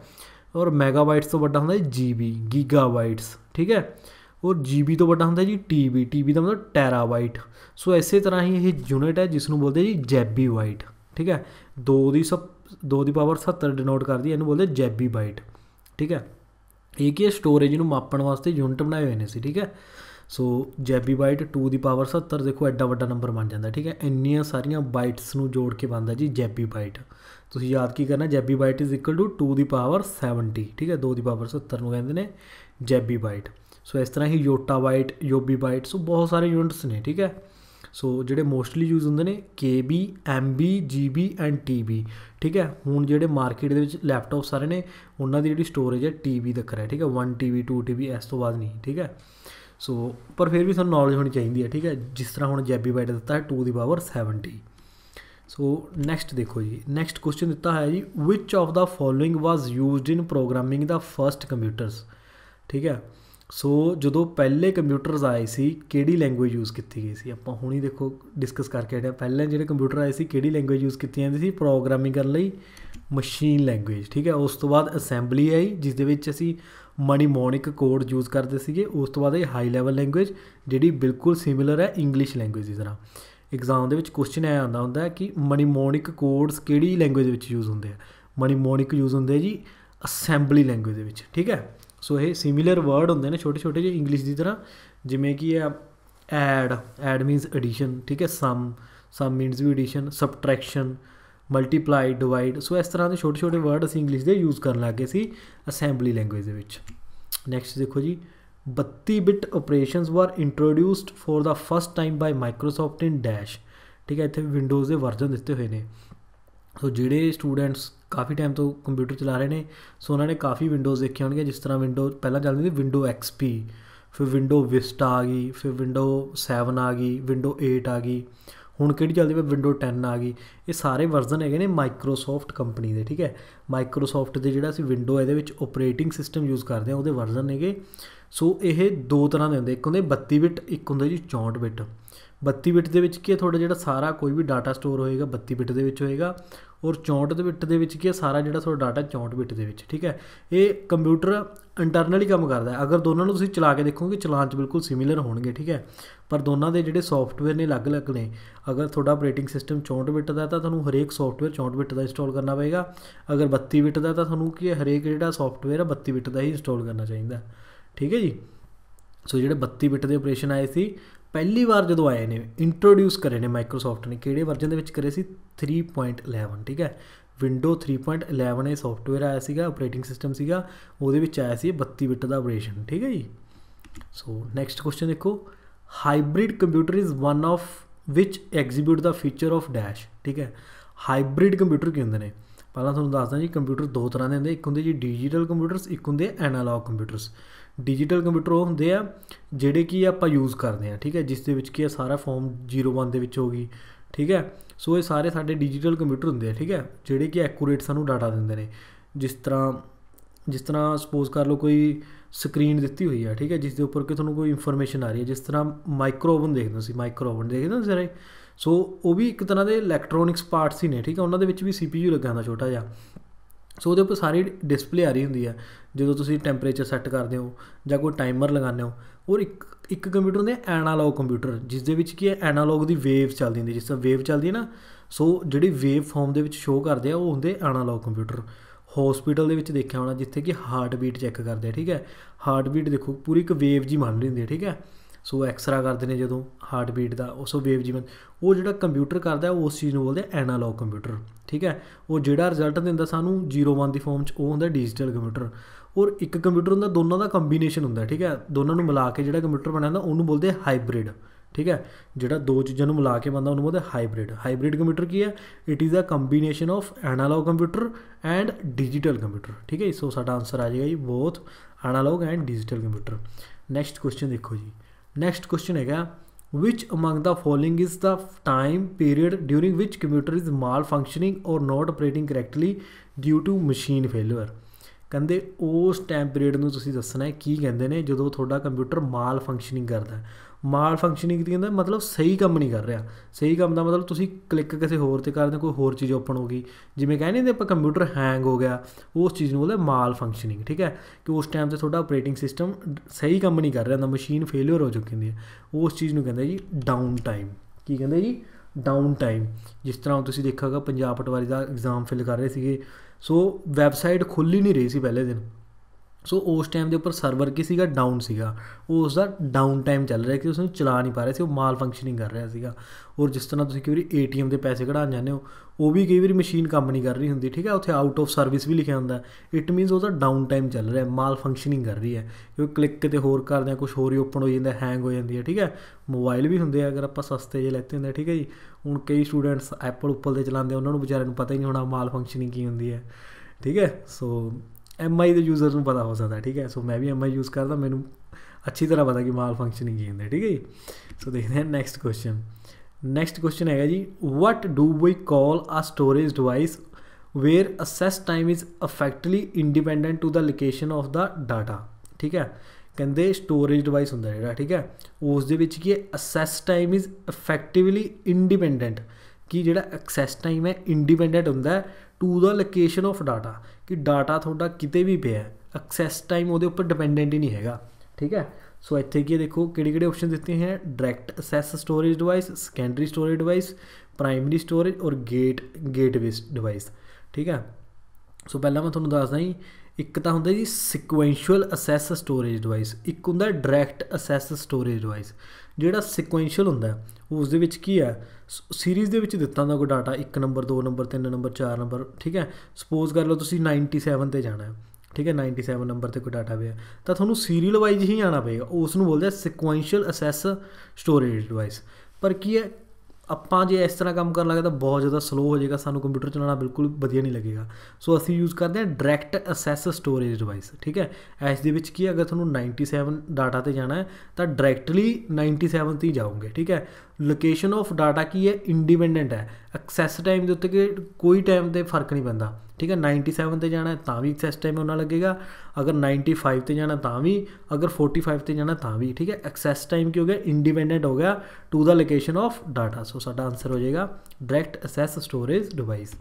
ਔਰ ਮੈਗਾਬਾਈਟਸ ਤੋਂ ਵੱਡਾ ਹੁੰਦਾ ਜੀ GB ਗੀਗਾਬਾਈਟਸ ਠੀਕ ਹੈ ਔਰ ਜੀਬੀ ਤੋਂ ਵੱਡਾ ਹੁੰਦਾ ਜੀ ਟੀਬੀ ਟੀਬੀ ਦਾ ਮਤਲਬ ਟੈਰਾਬਾਈਟ ਸੋ ਇਸੇ ਤਰ੍ਹਾਂ ਹੀ ਇਹ ਯੂਨਿਟ ਹੈ ਜਿਸ ਨੂੰ ਬੋਲਦੇ ਜੀ ਜੈਬੀ ਬਾਈਟ ਠੀਕ ਹੈ 2 ਦੀ ਸਭ 2 ਦੀ ਪਾਵਰ 70 ਡਿਨੋਟ ਕਰਦੀ ਹੈ ਇਹਨੂੰ ਬੋਲਦੇ ਜੈਬੀ ਬਾਈਟ ਠੀਕ ਹੈ ਇਹ ਕੀ ਹੈ ਸਟੋਰੇਜ ਨੂੰ ਮਾਪਣ ਵਾਸਤੇ ਯੂਨਿਟ ਬਣਾਏ ਹੋਏ ਨੇ ਸੀ ਠੀਕ ਹੈ ਸੋ ਜੈਬੀ ਬਾਈਟ 2 ਦੀ ਪਾਵਰ 70 ਦੇਖੋ ਐਡਾ ਵੱਡਾ ਨੰਬਰ ਬਣ ਜਾਂਦਾ ਠੀਕ ਹੈ ਇੰਨੀਆਂ ਸਾਰੀਆਂ ਬਾਈਟਸ ਨੂੰ ਜੋੜ ਕੇ ਬਣਦਾ ਜੀ ਜੈਬੀ ਬਾਈਟ ਤੁਸੀਂ ਯਾਦ ਕੀ ਕਰਨਾ zebibyte is equal to 2 ਦੀ ਪਾਵਰ 70 ਠੀਕ ਹੈ 2 ਦੀ ਪਾਵਰ 70 ਨੂੰ ਕਹਿੰਦੇ ਨੇ ਜੈਬੀ ਬਾਈਟ ਸੋ ਇਸ ਤਰ੍ਹਾਂ ਹੀ ਯੋਟਾ ਬਾਈਟ ਯੋਬੀ ਬਾਈਟ ਸੋ ਬਹੁਤ ਸਾਰੇ ਯੂਨਿਟਸ ਨੇ ਠੀਕ ਹੈ ਸੋ ਜਿਹੜੇ ਮੋਸਟਲੀ ਯੂਜ਼ ਹੁੰਦੇ ਨੇ KB MB GB and TB ਠੀਕ ਹੈ ਹੁਣ ਜਿਹੜੇ ਮਾਰਕੀਟ ਦੇ ਵਿੱਚ ਲੈਪਟਾਪ ਸਾਰੇ ਨੇ ਉਹਨਾਂ ਦੀ ਜਿਹੜੀ ਸਟੋਰੇਜ ਹੈ TB ਦਾ ਕਰਾ ਠੀਕ ਹੈ 1 TB 2 TB ਇਸ ਤੋਂ ਬਾਅਦ ਨਹੀਂ ਠੀਕ ਹੈ ਸੋ ਪਰ ਫਿਰ ਵੀ ਸਾਨੂੰ ਨੌਲੇਜ ਹੋਣੀ ਚਾਹੀਦੀ ਹੈ ਠੀਕ ਹੈ ਜਿਸ ਤਰ੍ਹਾਂ ਹੁਣ ਜੈਬੀ ਬਾਈਟ ਦਿੱਤਾ ਹੈ 2 ਦੀ ਪਾਵਰ 70 ਸੋ ਨੈਕਸਟ ਦੇਖੋ ਜੀ ਨੈਕਸਟ ਕੁਐਸਚਨ ਦਿੱਤਾ ਹੈ ਜੀ which of the following was used in programming the first computers ਠੀਕ ਹੈ ਸੋ ਜਦੋਂ ਪਹਿਲੇ ਕੰਪਿਊਟਰਸ ਆਏ ਸੀ ਕਿਹੜੀ ਲੈਂਗੁਏਜ ਯੂਜ਼ ਕੀਤੀ ਗਈ ਸੀ ਆਪਾਂ ਹੁਣੀ ਦੇਖੋ ਡਿਸਕਸ ਕਰਕੇ ਆਏ ਪਹਿਲੇ ਜਿਹੜੇ ਕੰਪਿਊਟਰ ਆਏ ਸੀ ਕਿਹੜੀ ਲੈਂਗੁਏਜ ਯੂਜ਼ ਕੀਤੀ ਜਾਂਦੀ ਸੀ ਪ੍ਰੋਗਰਾਮਿੰਗ ਕਰਨ ਲਈ ਮਸ਼ੀਨ ਲੈਂਗੁਏਜ ਠੀਕ ਹੈ ਉਸ ਤੋਂ ਬਾਅਦ ਅਸੈਂਬਲੀ ਆਈ ਜਿਸ ਦੇ ਵਿੱਚ ਅਸੀਂ ਮਨੀਮੋਨਿਕ ਕੋਡ ਯੂਜ਼ ਕਰਦੇ ਸੀਗੇ ਉਸ ਤੋਂ ਬਾਅਦ ਇਹ ਹਾਈ ਲੈਵਲ ਲੈਂਗੁਏਜ ਜਿਹੜੀ ਬਿਲਕੁਲ ਸਿਮਿਲਰ ਹੈ ਇੰਗਲਿਸ਼ ਲੈਂਗੁਏਜ ਦੀ ਤਰ੍ਹਾਂ ਐਗਜ਼ਾਮ ਦੇ ਵਿੱਚ ਕੁਐਸਚਨ ਆਇਆ ਆਉਂਦਾ ਹੁੰਦਾ ਹੈ ਕਿ ਮਨੀਮੋਨਿਕ ਕੋਡਸ ਕਿਹੜੀ ਲੈਂਗੁਏਜ ਵਿੱਚ ਯੂਜ਼ ਹੁੰਦੇ ਆ ਮਨੀਮੋਨਿਕ ਯੂਜ਼ ਹੁੰਦੇ ਜੀ ਅਸੈਂਬਲੀ ਲੈਂਗੁਏਜ ਦੇ ਵਿੱਚ ਠੀਕ ਹੈ ਸੋ ਇਹ ਸਿਮਿਲਰ ਵਰਡ ਹੁੰਦੇ ਨੇ ਛੋਟੇ ਛੋਟੇ ਜਿਹੇ ਇੰਗਲਿਸ਼ ਦੀ ਤਰ੍ਹਾਂ ਜਿਵੇਂ ਕਿ ਆ ਐਡ ਐਡ ਮੀਨਸ ਐਡੀਸ਼ਨ ਠੀਕ ਹੈ ਸਮ ਸਮ ਮੀਨਸ ਵੀ addition subtraction multiply divide so ਇਸ ਤਰ੍ਹਾਂ ਦੇ ਛੋਟੇ ਛੋਟੇ ਵਰਡ ਅਸੀਂ ਇੰਗਲਿਸ਼ ਦੇ ਯੂਜ਼ ਕਰਨ ਲੱਗੇ ਸੀ ਅਸੈਂਬਲੀ ਲੈਂਗੁਏਜ ਦੇ ਵਿੱਚ ਨੈਕਸਟ ਦੇਖੋ ਜੀ 32 bit operations were introduced for the first time by Microsoft in dash ਠੀਕ ਹੈ ਇੱਥੇ ਵਿੰਡੋਜ਼ ਦੇ ਵਰਜ਼ਨ ਦਿੱਤੇ ਹੋਏ ਨੇ ਸੋ ਜਿਹੜੇ ਸਟੂਡੈਂਟਸ ਕਾਫੀ ਟਾਈਮ ਤੋਂ ਕੰਪਿਊਟਰ ਚਲਾ ਰਹੇ ਨੇ ਸੋ ਉਹਨਾਂ ਨੇ ਕਾਫੀ ਵਿੰਡੋਜ਼ ਦੇਖੀਆਂ ਹੋਣਗੀਆਂ ਜਿਸ ਤਰ੍ਹਾਂ ਵਿੰਡੋ ਪਹਿਲਾਂ ਚੱਲਦੀ ਸੀ ਵਿੰਡੋ ਐਕਸਪੀ ਫਿਰ ਵਿੰਡੋ ਵਿਸਟਾ ਆ ਗਈ ਫਿਰ ਵਿੰਡੋ 7 ਆ ਗਈ ਵਿੰਡੋ 8 ਆ ਗਈ ਹੁਣ ਕਿਹੜੀ ਚੱਲਦੀ ਪਈ ਵਿੰਡੋ 10 ਆ ਗਈ ਇਹ ਸਾਰੇ ਵਰਜ਼ਨ ਹੈਗੇ ਨੇ ਮਾਈਕਰੋਸਾਫਟ ਕੰਪਨੀ ਦੇ ਠੀਕ ਹੈ ਮਾਈਕਰੋਸਾਫਟ ਦੇ ਜਿਹੜਾ ਅਸੀਂ ਵਿੰਡੋ ਇਹਦੇ ਵਿੱਚ ਆਪਰੇਟਿੰਗ ਸਿਸਟਮ ਯੂਜ਼ ਕਰਦੇ ਆ ਉਹਦੇ ਵਰਜ਼ਨ ਹੈਗੇ ਸੋ ਇਹ ਦੋ ਤਰ੍ਹਾਂ ਦੇ ਹੁੰਦੇ ਇੱਕ ਹੁੰਦੇ 32 ਬਿਟ ਇੱਕ ਹੁੰਦੇ ਜੀ 64 ਬਿਟ 32 ਬਿਟ ਦੇ ਵਿੱਚ ਕੀ ਹੈ ਤੁਹਾਡਾ ਜਿਹੜਾ ਸਾਰਾ ਕੋਈ ਵੀ ਡਾਟਾ ਸਟੋਰ ਹੋਏਗਾ 32 ਬਿਟ ਦੇ ਵਿੱਚ ਹੋਏਗਾ ਔਰ 64 ਬਿਟ ਦੇ ਵਿੱਚ ਕੀ ਹੈ ਸਾਰਾ ਜਿਹੜਾ ਤੁਹਾਡਾ ਡਾਟਾ 64 ਬਿਟ ਦੇ ਵਿੱਚ ਠੀਕ ਹੈ ਇਹ ਕੰਪਿਊਟਰ ਇੰਟਰਨਲੀ ਕੰਮ ਕਰਦਾ ਹੈ ਅਗਰ ਦੋਨਾਂ ਨੂੰ ਤੁਸੀਂ ਚਲਾ ਕੇ ਦੇਖੋਗੇ ਚਲਾਨ 'ਚ ਬਿਲਕੁਲ ਸਿਮਿਲਰ ਹੋਣਗੇ ਠੀਕ ਹੈ ਪਰ ਦੋਨਾਂ ਦੇ ਜਿਹੜੇ ਸੌਫਟਵੇਅਰ ਨੇ ਅਲੱਗ-ਅਲੱਗ ਨੇ ਅਗਰ ਤੁਹਾਡਾ ਆਪਰੇਟਿੰਗ ਸਿਸਟਮ 64 ਬਿਟ ਦਾ ਤਾਂ ਤੁਹਾਨੂੰ ਹਰੇਕ ਸੌਫਟਵੇਅਰ 64 ਬਿਟ ਦਾ ਇੰਸਟਾਲ ਕਰਨਾ ਪਏਗਾ ਅਗਰ 32 ਬਿਟ ਦਾ ਤਾਂ ਤੁਹਾਨੂੰ ਕੀ ਹੈ ਹਰੇਕ ਜਿਹੜਾ ਸੌਫਟਵੇਅਰ ਹੈ 32 ਬਿਟ ਦਾ ਹੀ ਇੰਸਟਾਲ ਕਰਨਾ ਚਾਹੀਦਾ ਠੀਕ ਹੈ ਜੀ ਸੋ ਜਿਹੜੇ 32 ਬਿਟ ਦੇ ਆਪਰੇਸ਼ਨ ਆਏ ਸੀ ਪਹਿਲੀ ਵਾਰ ਜਦੋਂ ਆਏ ਨੇ ਇੰਟਰੋਡਿਊਸ ਕਰੇ ਨੇ ਮਾਈਕਰੋਸਾਫਟ ਨੇ ਕਿਹੜੇ ਵਰਜ਼ਨ ਦੇ ਵਿੱਚ ਕਰੇ ਸੀ 3.11 ਠੀਕ ਹੈ ਵਿੰਡੋ 3.11 ਇਹ ਸੌਫਟਵੇਅਰ ਆਇਆ ਸੀਗਾ ਆਪਰੇਟਿੰਗ ਸਿਸਟਮ ਸੀਗਾ ਉਹਦੇ ਵਿੱਚ ਆਇਆ ਸੀ 32 ਬਿਟ ਦਾ ਆਪਰੇਸ਼ਨ ਠੀਕ ਹੈ ਜੀ ਸੋ ਨੈਕਸਟ ਕੁਐਸਚਨ ਦੇਖੋ hybrid computer is one of which exhibit the feature of dash ਠੀਕ ਹੈ ਹਾਈਬ੍ਰਿਡ ਕੰਪਿਊਟਰ ਕੀ ਹੁੰਦੇ ਨੇ ਪਹਿਲਾਂ ਤੁਹਾਨੂੰ ਦੱਸਦਾ ਜੀ ਕੰਪਿਊਟਰ ਦੋ ਤਰ੍ਹਾਂ ਦੇ ਹੁੰਦੇ ਇੱਕ ਹੁੰਦੇ ਜੀ ਡਿਜੀਟਲ ਕੰਪਿਊਟਰਸ ਇੱਕ ਹੁੰਦੇ ਐਨਾਲੌਗ ਕੰਪਿਊਟਰਸ ਡਿਜੀਟਲ ਕੰਪਿਊਟਰ ਉਹ ਹੁੰਦੇ ਆ ਜਿਹੜੇ ਕੀ ਆਪਾਂ ਯੂਜ਼ ਕਰਦੇ ਆ ਠੀਕ ਹੈ ਜਿਸ ਦੇ ਵਿੱਚ ਕੀ ਆ ਸਾਰਾ ਫਾਰਮ 01 ਦੇ ਵਿੱਚ ਹੋਗੀ ਠੀਕ ਹੈ ਸੋ ਇਹ ਸਾਰੇ ਸਾਡੇ ਡਿਜੀਟਲ ਕੰਪਿਊਟਰ ਹੁੰਦੇ ਆ ਠੀਕ ਹੈ ਜਿਹੜੇ ਕਿ ਐਕੂਰੇਟ ਸਾਨੂੰ ਡਾਟਾ ਦਿੰਦੇ ਨੇ ਜਿਸ ਤਰ੍ਹਾਂ ਜਿਸ ਤਰ੍ਹਾਂ ਸਪੋਜ਼ ਕਰ ਲਓ ਕੋਈ ਸਕਰੀਨ ਦਿੱਤੀ ਹੋਈ ਆ ਠੀਕ ਹੈ ਜਿਸ ਦੇ ਉੱਪਰ ਕਿ ਤੁਹਾਨੂੰ ਕੋਈ ਇਨਫੋਰਮੇਸ਼ਨ ਆ ਰਹੀ ਹੈ ਜਿਸ ਤਰ੍ਹਾਂ ਮਾਈਕਰੋ ਦੇਖਦੇ ਹੋ ਸੀ ਮਾਈਕਰੋ ਦੇਖਦੇ ਹੋ ਜਰਾ ਸੋ ਉਹ ਵੀ ਇੱਕ ਤਰ੍ਹਾਂ ਦੇ ਇਲੈਕਟ੍ਰੋਨਿਕਸ ਪਾਰਟਸ ਹੀ ਨੇ ਠੀਕ ਹੈ ਉਹਨਾਂ ਦੇ ਵਿੱਚ ਵੀ ਸੀਪੀਯੂ ਲੱਗਾ ਹੁੰਦਾ ਛੋਟਾ ਜਿਹਾ ਸੋ ਉਹਦੇ ਉੱਪਰ ਸਾਰੀ ਡਿਸਪਲੇ ਆ ਰਹੀ ਹੁੰਦੀ ਆ ਜਦੋਂ ਤੁਸੀਂ ਟੈਂਪਰੇਚਰ ਸੈੱਟ ਕਰਦੇ ਹੋ ਜਾਂ ਕੋਈ ਟਾਈਮਰ ਲਗਾਉਂਦੇ ਹੋ ਔਰ ਇੱਕ ਇੱਕ ਕੰਪਿਊਟਰ ਹੁੰਦੇ ਐਨਾਲੌਗ ਕੰਪਿਊਟਰ ਜਿਸ ਦੇ ਵਿੱਚ ਕੀ ਹੈ ਐਨਾਲੌਗ ਦੀ ਵੇਵ ਚੱਲਦੀ ਹੁੰਦੀ ਜਿਸ ਤਰ੍ਹਾਂ ਵੇਵ ਚੱਲਦੀ ਹੈ ਨਾ ਸੋ ਜਿਹੜੀ ਵੇਵ ਫਾਰਮ ਦੇ ਵਿੱਚ ਸ਼ੋਅ ਕਰਦੇ ਆ ਉਹ ਹੁੰਦੇ ਐਨਾਲੌਗ ਕੰਪਿਊਟਰ ਹਸਪੀਟਲ ਦੇ ਵਿੱਚ ਦੇਖਿਆ ਹੋਣਾ ਜਿੱਥੇ ਕਿ ਹਾਰਟ ਬੀਟ ਚੈੱਕ ਕਰਦੇ ਆ ਠੀਕ ਹੈ ਹਾਰਟ ਬੀਟ ਦੇਖੋ ਪੂਰੀ ਇੱਕ ਵੇਵ ਜੀ ਮੰਨ ਲੈਂਦੇ ਹੁੰਦੀ ਠੀਕ ਹੈ ਸੋ ਐਕਸਰਾ ਕਰਦੇ ਨੇ ਜਦੋਂ ਹਾਰਟ ਬੀਟ ਦਾ ਉਸ ਵੇਵ ਜੀਵਨ ਉਹ ਜਿਹੜਾ ਕੰਪਿਊਟਰ ਕਰਦਾ ਉਹ ਉਸ ਚੀਜ਼ ਨੂੰ ਬੋਲਦੇ ਐਨਾਲੌਗ ਕੰਪਿਊਟਰ ਠੀਕ ਹੈ ਉਹ ਜਿਹੜਾ ਰਿਜ਼ਲਟ ਦਿੰਦਾ ਸਾਨੂੰ 01 ਦੀ ਫਾਰਮ 'ਚ ਉਹ ਹੁੰਦਾ ਡਿਜੀਟਲ ਕੰਪਿਊਟਰ ਔਰ ਇੱਕ ਕੰਪਿਊਟਰ ਹੁੰਦਾ ਦੋਨਾਂ ਦਾ ਕੰਬੀਨੇਸ਼ਨ ਹੁੰਦਾ ਠੀਕ ਹੈ ਦੋਨਾਂ ਨੂੰ ਮਿਲਾ ਕੇ ਜਿਹੜਾ ਕੰਪਿਊਟਰ ਹੁੰਦਾ ਉਹਨੂੰ ਬੋਲਦੇ ਹਾਈਬ੍ਰਿਡ ਠੀਕ ਹੈ ਜਿਹੜਾ ਦੋ ਚੀਜ਼ਾਂ ਨੂੰ ਮਿਲਾ ਕੇ ਬੰਦਾ ਉਹਨੂੰ ਬੋਲਦੇ ਹਾਈਬ੍ਰਿਡ ਹਾਈਬ੍ਰਿਡ ਕੰਪਿਊਟਰ ਕੀ ਹੈ it is a combination of analog computer and digital computer ਠੀਕ ਹੈ ਸੋ ਸਾਡਾ ਆਨਸਰ ਆ ਜਾਏਗਾ ਜੀ both analog and digital computer next question ਦੇਖੋ ਜੀ ਨੈਕਸਟ ਕੁਐਸਚਨ ਹੈਗਾ which among the following is the time period during which computer is malfunctioning or not operating correctly due to machine failure ਕਹਿੰਦੇ ਉਸ time period ਨੂੰ ਤੁਸੀਂ ਦੱਸਣਾ ਹੈ ਕੀ ਕਹਿੰਦੇ ਨੇ ਜਦੋਂ ਤੁਹਾਡਾ ਕੰਪਿਊਟਰ ਮਾਲ ਫੰਕਸ਼ਨਿੰਗ ਕਰਦਾ ਮਾਲ ਫੰਕਸ਼ਨਿੰਗ ਦੀ ਕਹਿੰਦਾ ਮਤਲਬ ਸਹੀ ਕੰਮ ਨਹੀਂ ਕਰ ਰਿਹਾ ਸਹੀ ਕੰਮ ਦਾ ਮਤਲਬ ਤੁਸੀਂ ਕਲਿੱਕ ਕਿਸੇ ਹੋਰ ਤੇ ਕਰਦੇ ਕੋਈ ਹੋਰ ਚੀਜ਼ ਓਪਨ ਹੋ ਗਈ ਜਿਵੇਂ ਕਹਿੰਦੇ ਨੇ ਆਪਾਂ ਕੰਪਿਊਟਰ ਹੈਂਗ ਹੋ ਗਿਆ ਉਸ ਚੀਜ਼ ਨੂੰ ਬੋਲਦੇ ਮਾਲ ਫੰਕਸ਼ਨਿੰਗ ਠੀਕ ਹੈ ਕਿ ਉਸ ਟਾਈਮ ਤੇ ਤੁਹਾਡਾ ਆਪਰੇਟਿੰਗ ਸਿਸਟਮ ਸਹੀ ਕੰਮ ਨਹੀਂ ਕਰ ਰਿਹਾ ਨਾ ਮਸ਼ੀਨ ਫੇਲਿਅਰ ਹੋ ਚੁੱਕੀ ਹੁੰਦੀ ਹੈ ਉਸ ਚੀਜ਼ ਨੂੰ ਕਹਿੰਦੇ ਜੀ ਡਾਊਨ ਟਾਈਮ ਕੀ ਕਹਿੰਦੇ ਜੀ ਡਾਊਨ ਟਾਈਮ ਜਿਸ ਤਰ੍ਹਾਂ ਤੁਸੀਂ ਦੇਖਾਗਾ ਪੰਜਾਬ ਪਟਵਾਰੀ ਦਾ ਐਗਜ਼ਾਮ ਫਿਲ ਕਰ ਰਹੇ ਸੀਗੇ ਸੋ ਵੈਬਸਾਈਟ ਖੁੱਲ ਹੀ ਨਹੀਂ ਰਹੀ ਸੀ ਪਹਿਲੇ ਦਿਨ ਸੋ ਉਸ ਟਾਈਮ ਦੇ ਉੱਪਰ ਸਰਵਰ ਕੀ ਸੀਗਾ ਡਾਊਨ ਸੀਗਾ ਉਹ ਉਸ ਦਾ ਡਾਊਨ ਟਾਈਮ ਚੱਲ ਰਿਹਾ ਕਿ ਉਸ ਨੂੰ ਚਲਾ ਨਹੀਂ ਪਾ ਰਿਹਾ ਸੀ ਉਹ ਮਾਲ ਫੰਕਸ਼ਨਿੰਗ ਕਰ ਰਿਹਾ ਸੀਗਾ ਔਰ ਜਿਸ ਤਰ੍ਹਾਂ ਤੁਸੀਂ ਕਈ ਵਾਰੀ ਏਟੀਐਮ ਦੇ ਪੈਸੇ ਕਢਾਉਣ ਜਾਂਦੇ ਹੋ ਉਹ ਵੀ ਕਈ ਵਾਰੀ ਮਸ਼ੀਨ ਕੰਮ ਨਹੀਂ ਕਰ ਰਹੀ ਹੁੰਦੀ ਠੀਕ ਹੈ ਉੱਥੇ ਆਊਟ ਆਫ ਸਰਵਿਸ ਵੀ ਲਿਖਿਆ ਹੁੰਦਾ ਇਟ ਮੀਨਸ ਉਹਦਾ ਡਾਊਨ ਟਾਈਮ ਚੱਲ ਰਿਹਾ ਮਾਲ ਫੰਕਸ਼ਨਿੰਗ ਕਰ ਰਹੀ ਹੈ ਕਿਉਂਕਿ ਕਲਿੱਕ ਕਿਤੇ ਹੋਰ ਕਰਦੇ ਆ ਕੁਝ ਹੋਰ ਹੀ ਓਪਨ ਹੋ ਜਾਂਦਾ ਹੈਂਗ ਹੋ ਜਾਂਦੀ ਹੈ ਠੀਕ ਹੈ ਮੋਬਾਈਲ ਵੀ ਹੁੰਦੇ ਆ ਅਗਰ ਆਪਾਂ ਸਸਤੇ ਜੇ ਲੈਤੇ ਹੁੰਦੇ ਠੀਕ ਹੈ ਜੀ ਹੁਣ ਕਈ ਸਟੂਡੈਂਟਸ ਐਪਲ ਉੱਪਰ ਦੇ ਚਲਾਉਂਦੇ ਉਹਨਾਂ ਨੂੰ ਵਿਚਾਰਿਆਂ ਨੂੰ ਪਤਾ ਹੀ ਨਹੀਂ ਹੋਣਾ ਮਾਲ ਫੰਕਸ਼ਨਿੰਗ ਕੀ ਹੁੰਦੀ ਹੈ ਠੀਕ ਹੈ ਸੋ ਐਮ ਆਈ ਦੇ ਯੂਜ਼ਰ ਨੂੰ ਪਤਾ ਹੋ ਸਕਦਾ ਠੀਕ ਹੈ ਸੋ ਮੈਂ ਵੀ ਐਮ ਆਈ ਯੂਜ਼ ਕਰਦਾ ਮੈਨੂੰ ਅੱਛੀ ਤਰ੍ਹਾਂ ਪਤਾ ਕਿ ਮਾਲ ਫੰਕਸ਼ਨਿੰਗ ਕੀ ਹੁੰਦੀ ਹੈ ਠੀਕ ਹੈ ਜੀ ਸੋ ਦੇਖਦੇ ਹਾਂ ਨੈਕਸਟ ਕੁਐਸਚਨ ਨੈਕਸਟ ਕੁਐਸਚਨ ਹੈਗਾ ਜੀ what do we call a storage device where access time is effectively independent to the location of the data ਠੀਕ ਹੈ ਕਹਿੰਦੇ ਸਟੋਰੇਜ ਡਿਵਾਈਸ ਹੁੰਦਾ ਜਿਹੜਾ ਠੀਕ ਹੈ ਉਸ ਦੇ ਵਿੱਚ ਕੀ ਹੈ access time is effectively independent ਕਿ ਜਿਹੜਾ ਐਕਸੈਸ ਟਾਈਮ ਹੈ ਇੰਡੀਪੈਂਡੈਂਟ ਹੁੰਦਾ to the location of data ਕਿ ਡਾਟਾ ਤੁਹਾਡਾ ਕਿਤੇ ਵੀ ਪਿਆ ਹੈ ਐਕਸੈਸ ਟਾਈਮ ਉਹਦੇ ਉੱਪਰ ਡਿਪੈਂਡੈਂਟ ਹੀ ਨਹੀਂ ਹੈਗਾ ਠੀਕ ਹੈ ਸੋ ਇੱਥੇ ਕੀ ਦੇਖੋ ਕਿਹੜੇ ਕਿਹੜੇ ਆਪਸ਼ਨ ਦਿੱਤੇ ਹੈ direct access storage device secondary storage device primary storage or gate gateway device ਠੀਕ ਹੈ ਸੋ ਪਹਿਲਾਂ ਮੈਂ ਤੁਹਾਨੂੰ ਦੱਸਦਾ ਹਾਂ ਇੱਕ ਤਾਂ ਹੁੰਦਾ ਜੀ ਸੀਕੁਐਂਸ਼ੀਅਲ ਅਸੈਸ ਸਟੋਰੇਜ ਡਿਵਾਈਸ ਇੱਕ ਹੁੰਦਾ ਡਾਇਰੈਕਟ ਅਸੈਸ ਸਟੋਰੇਜ ਡਿਵਾਈਸ ਜਿਹੜਾ ਸੀਕੁਐਂਸ਼ੀਅਲ ਹੁੰਦਾ ਉਸ ਦੇ ਵਿੱਚ ਕੀ ਹੈ ਸੀਰੀਜ਼ ਦੇ ਵਿੱਚ ਦਿੱਤਾ ਹੁੰਦਾ ਕੋਈ data 1 number 2 number 3 number 4 number ਠੀਕ ਹੈ ਸਪੋਜ਼ ਕਰ ਲਓ ਤੁਸੀਂ 97 ਤੇ ਜਾਣਾ ਹੈ ਠੀਕ ਹੈ 97 ਨੰਬਰ ਤੇ ਕੋਈ ਡਾਟਾ ਪਿਆ ਤਾਂ ਤੁਹਾਨੂੰ ਸੀਰੀਅਲ ਵਾਈਜ਼ ਹੀ ਆਣਾ ਪਏਗਾ ਉਸ ਨੂੰ ਬੋਲਦੇ ਆ ਸੀਕੁਐਂਸ਼ੀਅਲ ਸਟੋਰੇਜ ਡਿਵਾਈਸ ਪਰ ਕੀ ਹੈ ਆਪਾਂ ਜੇ ਇਸ ਤਰ੍ਹਾਂ ਕੰਮ ਕਰਨ ਲੱਗੇ ਤਾਂ ਬਹੁਤ ਜ਼ਿਆਦਾ ਸਲੋ ਹੋ ਜਾਏਗਾ ਸਾਨੂੰ ਕੰਪਿਊਟਰ ਚਲਾਉਣਾ ਬਿਲਕੁਲ ਵਧੀਆ ਨਹੀਂ ਲੱਗੇਗਾ ਸੋ ਅਸੀਂ ਯੂਜ਼ ਕਰਦੇ ਹਾਂ ਡਾਇਰੈਕਟ ਐਕਸੈਸ ਸਟੋਰੇਜ ਡਿਵਾਈਸ ਠੀਕ ਹੈ ਇਸ ਦੇ ਵਿੱਚ ਕੀ ਅਗਰ ਤੁਹਾਨੂੰ 97 ਡਾਟਾ ਤੇ ਜਾਣਾ ਹੈ ਤਾਂ ਡਾਇਰੈਕਟਲੀ 97 ਤੇ ਜਾਓਗੇ ਠੀਕ ਹੈ ਲੋਕੇਸ਼ਨ ਆਫ ਡਾਟਾ ਕੀ ਹੈ ਇੰਡੀਪੈਂਡੈਂਟ ਹੈ ਐਕਸੈਸ ਟਾਈਮ ਦੇ ਉੱਤੇ ਕੋਈ ਟਾਈਮ ਤੇ ਫਰਕ ਨਹੀਂ ਪੈਂਦਾ ਠੀਕ ਹੈ 97 ਤੇ ਜਾਣਾ ਤਾਂ ਵੀ ਐਕਸੈਸ ਟਾਈਮ ਉਹਨਾਂ ਲੱਗੇਗਾ ਅਗਰ 95 ਤੇ ਜਾਣਾ ਤਾਂ ਵੀ ਅਗਰ 45 ਤੇ ਜਾਣਾ ਤਾਂ ਵੀ ਠੀਕ ਹੈ ਐਕਸੈਸ ਟਾਈਮ ਕੀ ਹੋ ਗਿਆ ਇੰਡੀਪੈਂਡੈਂਟ ਹੋ ਗਿਆ to the location of data so ਸਾਡਾ ਆਨਸਰ ਹੋ ਜਾਏਗਾ direct access storage device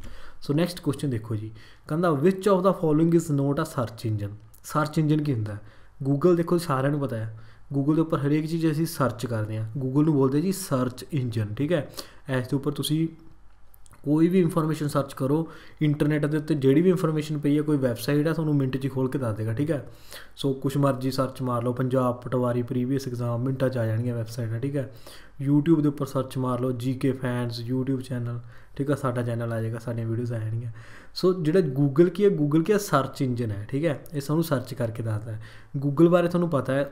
so next question ਦੇਖੋ ਜੀ ਕਹਿੰਦਾ which of the following is not a search engine search engine ਕੀ ਹੁੰਦਾ ਗੂਗਲ ਦੇਖੋ ਸਾਰਿਆਂ ਨੂੰ ਪਤਾ ਹੈ ਗੂਗਲ ਦੇ ਉੱਪਰ ਹਰੇਕ ਚੀਜ਼ ਅਸੀਂ ਸਰਚ ਕਰਦੇ ਹਾਂ ਗੂਗਲ ਨੂੰ ਬੋਲਦੇ ਜੀ ਸਰਚ ਇੰਜਨ ਠੀਕ ਹੈ ਇਸ ਦੇ ਉੱਪਰ ਤੁਸੀਂ ਕੋਈ ਵੀ ਇਨਫੋਰਮੇਸ਼ਨ ਸਰਚ ਕਰੋ ਇੰਟਰਨੈਟ ਦੇ ਉੱਤੇ ਜਿਹੜੀ ਵੀ ਇਨਫੋਰਮੇਸ਼ਨ ਪਈ ਹੈ ਕੋਈ ਵੈਬਸਾਈਟ ਆ ਤੁਹਾਨੂੰ ਮਿੰਟ 'ਚ ਖੋਲ ਕੇ ਦੱਸ ਦੇਗਾ ਠੀਕ ਹੈ ਸੋ ਕੁਛ ਮਰਜ਼ੀ ਸਰਚ ਮਾਰ ਲਓ ਪੰਜਾਬ ਪਟਵਾਰੀ ਪ੍ਰੀਵੀਅਸ ਐਗਜ਼ਾਮ ਮਿੰਟਾਂ 'ਚ ਆ ਜਾਣਗੀਆਂ ਵੈਬਸਾਈਟਾਂ ਠੀਕ ਹੈ YouTube ਦੇ ਉੱਪਰ ਸਰਚ ਮਾਰ ਲਓ GK ਫੈਨਸ YouTube ਚੈਨਲ ਠੀਕ ਹੈ ਸਾਡਾ ਚੈਨਲ ਆ ਜਾਏਗਾ ਸਾਡੀਆਂ ਵੀਡੀਓਜ਼ ਆ ਜਾਣਗੀਆਂ ਸੋ ਜਿਹੜਾ Google ਕੀ ਹੈ Google ਕੀ ਹੈ ਸਰਚ ਇੰਜਨ ਹੈ ਠੀਕ ਹੈ ਇਹ ਸਾਨੂੰ ਸਰਚ ਕਰਕੇ ਦੱਸਦਾ ਹੈ Google ਬਾਰੇ ਤੁਹਾਨੂੰ ਪਤਾ ਹੈ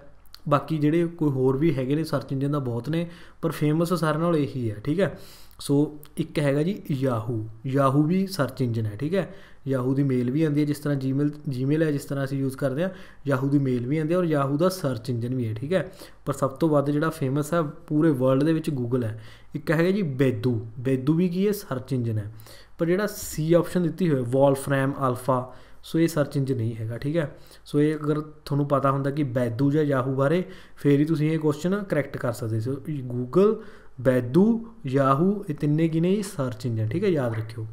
ਬਾਕੀ ਜਿਹੜੇ ਕੋਈ ਹੋਰ ਵੀ ਹੈਗੇ ਨੇ ਸਰਚ ਇੰਜਨ ਦਾ ਬਹੁਤ ਨੇ ਪਰ ਫੇਮਸ ਸਾਰਿਆਂ ਨਾਲ ਇਹੀ ਹੈ ਠੀਕ ਹੈ ਸੋ ਇੱਕ ਹੈਗਾ ਜੀ ਯਾਹੂ ਯਾਹੂ ਵੀ ਸਰਚ ਇੰਜਨ ਹੈ ਠੀਕ ਹੈ ਯਾਹੂ ਦੀ ਮੇਲ ਵੀ ਆਉਂਦੀ ਹੈ ਜਿਸ ਤਰ੍ਹਾਂ ਜੀਮੇਲ ਜੀਮੇਲ ਹੈ ਜਿਸ ਤਰ੍ਹਾਂ ਅਸੀਂ ਯੂਜ਼ ਕਰਦੇ ਹਾਂ ਯਾਹੂ ਦੀ ਮੇਲ ਵੀ ਆਉਂਦੀ ਹੈ ਔਰ ਯਾਹੂ ਦਾ ਸਰਚ ਇੰਜਨ ਵੀ ਹੈ ਠੀਕ ਹੈ ਪਰ ਸਭ ਤੋਂ ਵੱਧ ਜਿਹੜਾ ਫੇਮਸ ਹੈ ਪੂਰੇ ਵਰਲਡ ਦੇ ਵਿੱਚ ਗੂਗਲ ਹੈ ਇੱਕ ਹੈਗਾ ਜੀ ਬੈਦੂ ਬੈਦੂ ਵੀ ਕੀ ਹੈ ਸਰਚ ਇੰਜਨ ਹੈ ਪਰ ਜਿਹੜਾ ਸੀ ਆਪਸ਼ਨ ਦਿੱਤੀ ਹੋਈ ਹੈ ਵਾਲਫਰੈਮ ਅਲਫਾ ਸੋ ਇਹ ਸਰਚ ਇੰਜਨ ਨਹੀਂ ਹੈਗਾ ਠੀਕ ਹੈ ਸੋ ਇਹ ਅਗਰ ਤੁਹਾਨੂੰ ਪਤਾ ਹੁੰਦਾ ਕਿ ਬੈਦੂ ਜਾਂ ਯਾਹੂ ਬਾਰੇ ਫੇਰ ਹੀ ਤੁਸੀਂ ਇਹ ਕੁਐਸਚਨ ਕਰੈਕਟ ਕਰ ਸਕਦੇ ਸੋ ਗੂਗਲ ਬੈਦੂ ਯਾਹੂ ਇਹ ਤਿੰਨੇ ਕੀ ਨੇ ਸਰਚ ਇੰਜਨ ਠੀਕ ਹੈ ਯਾਦ ਰੱਖਿਓ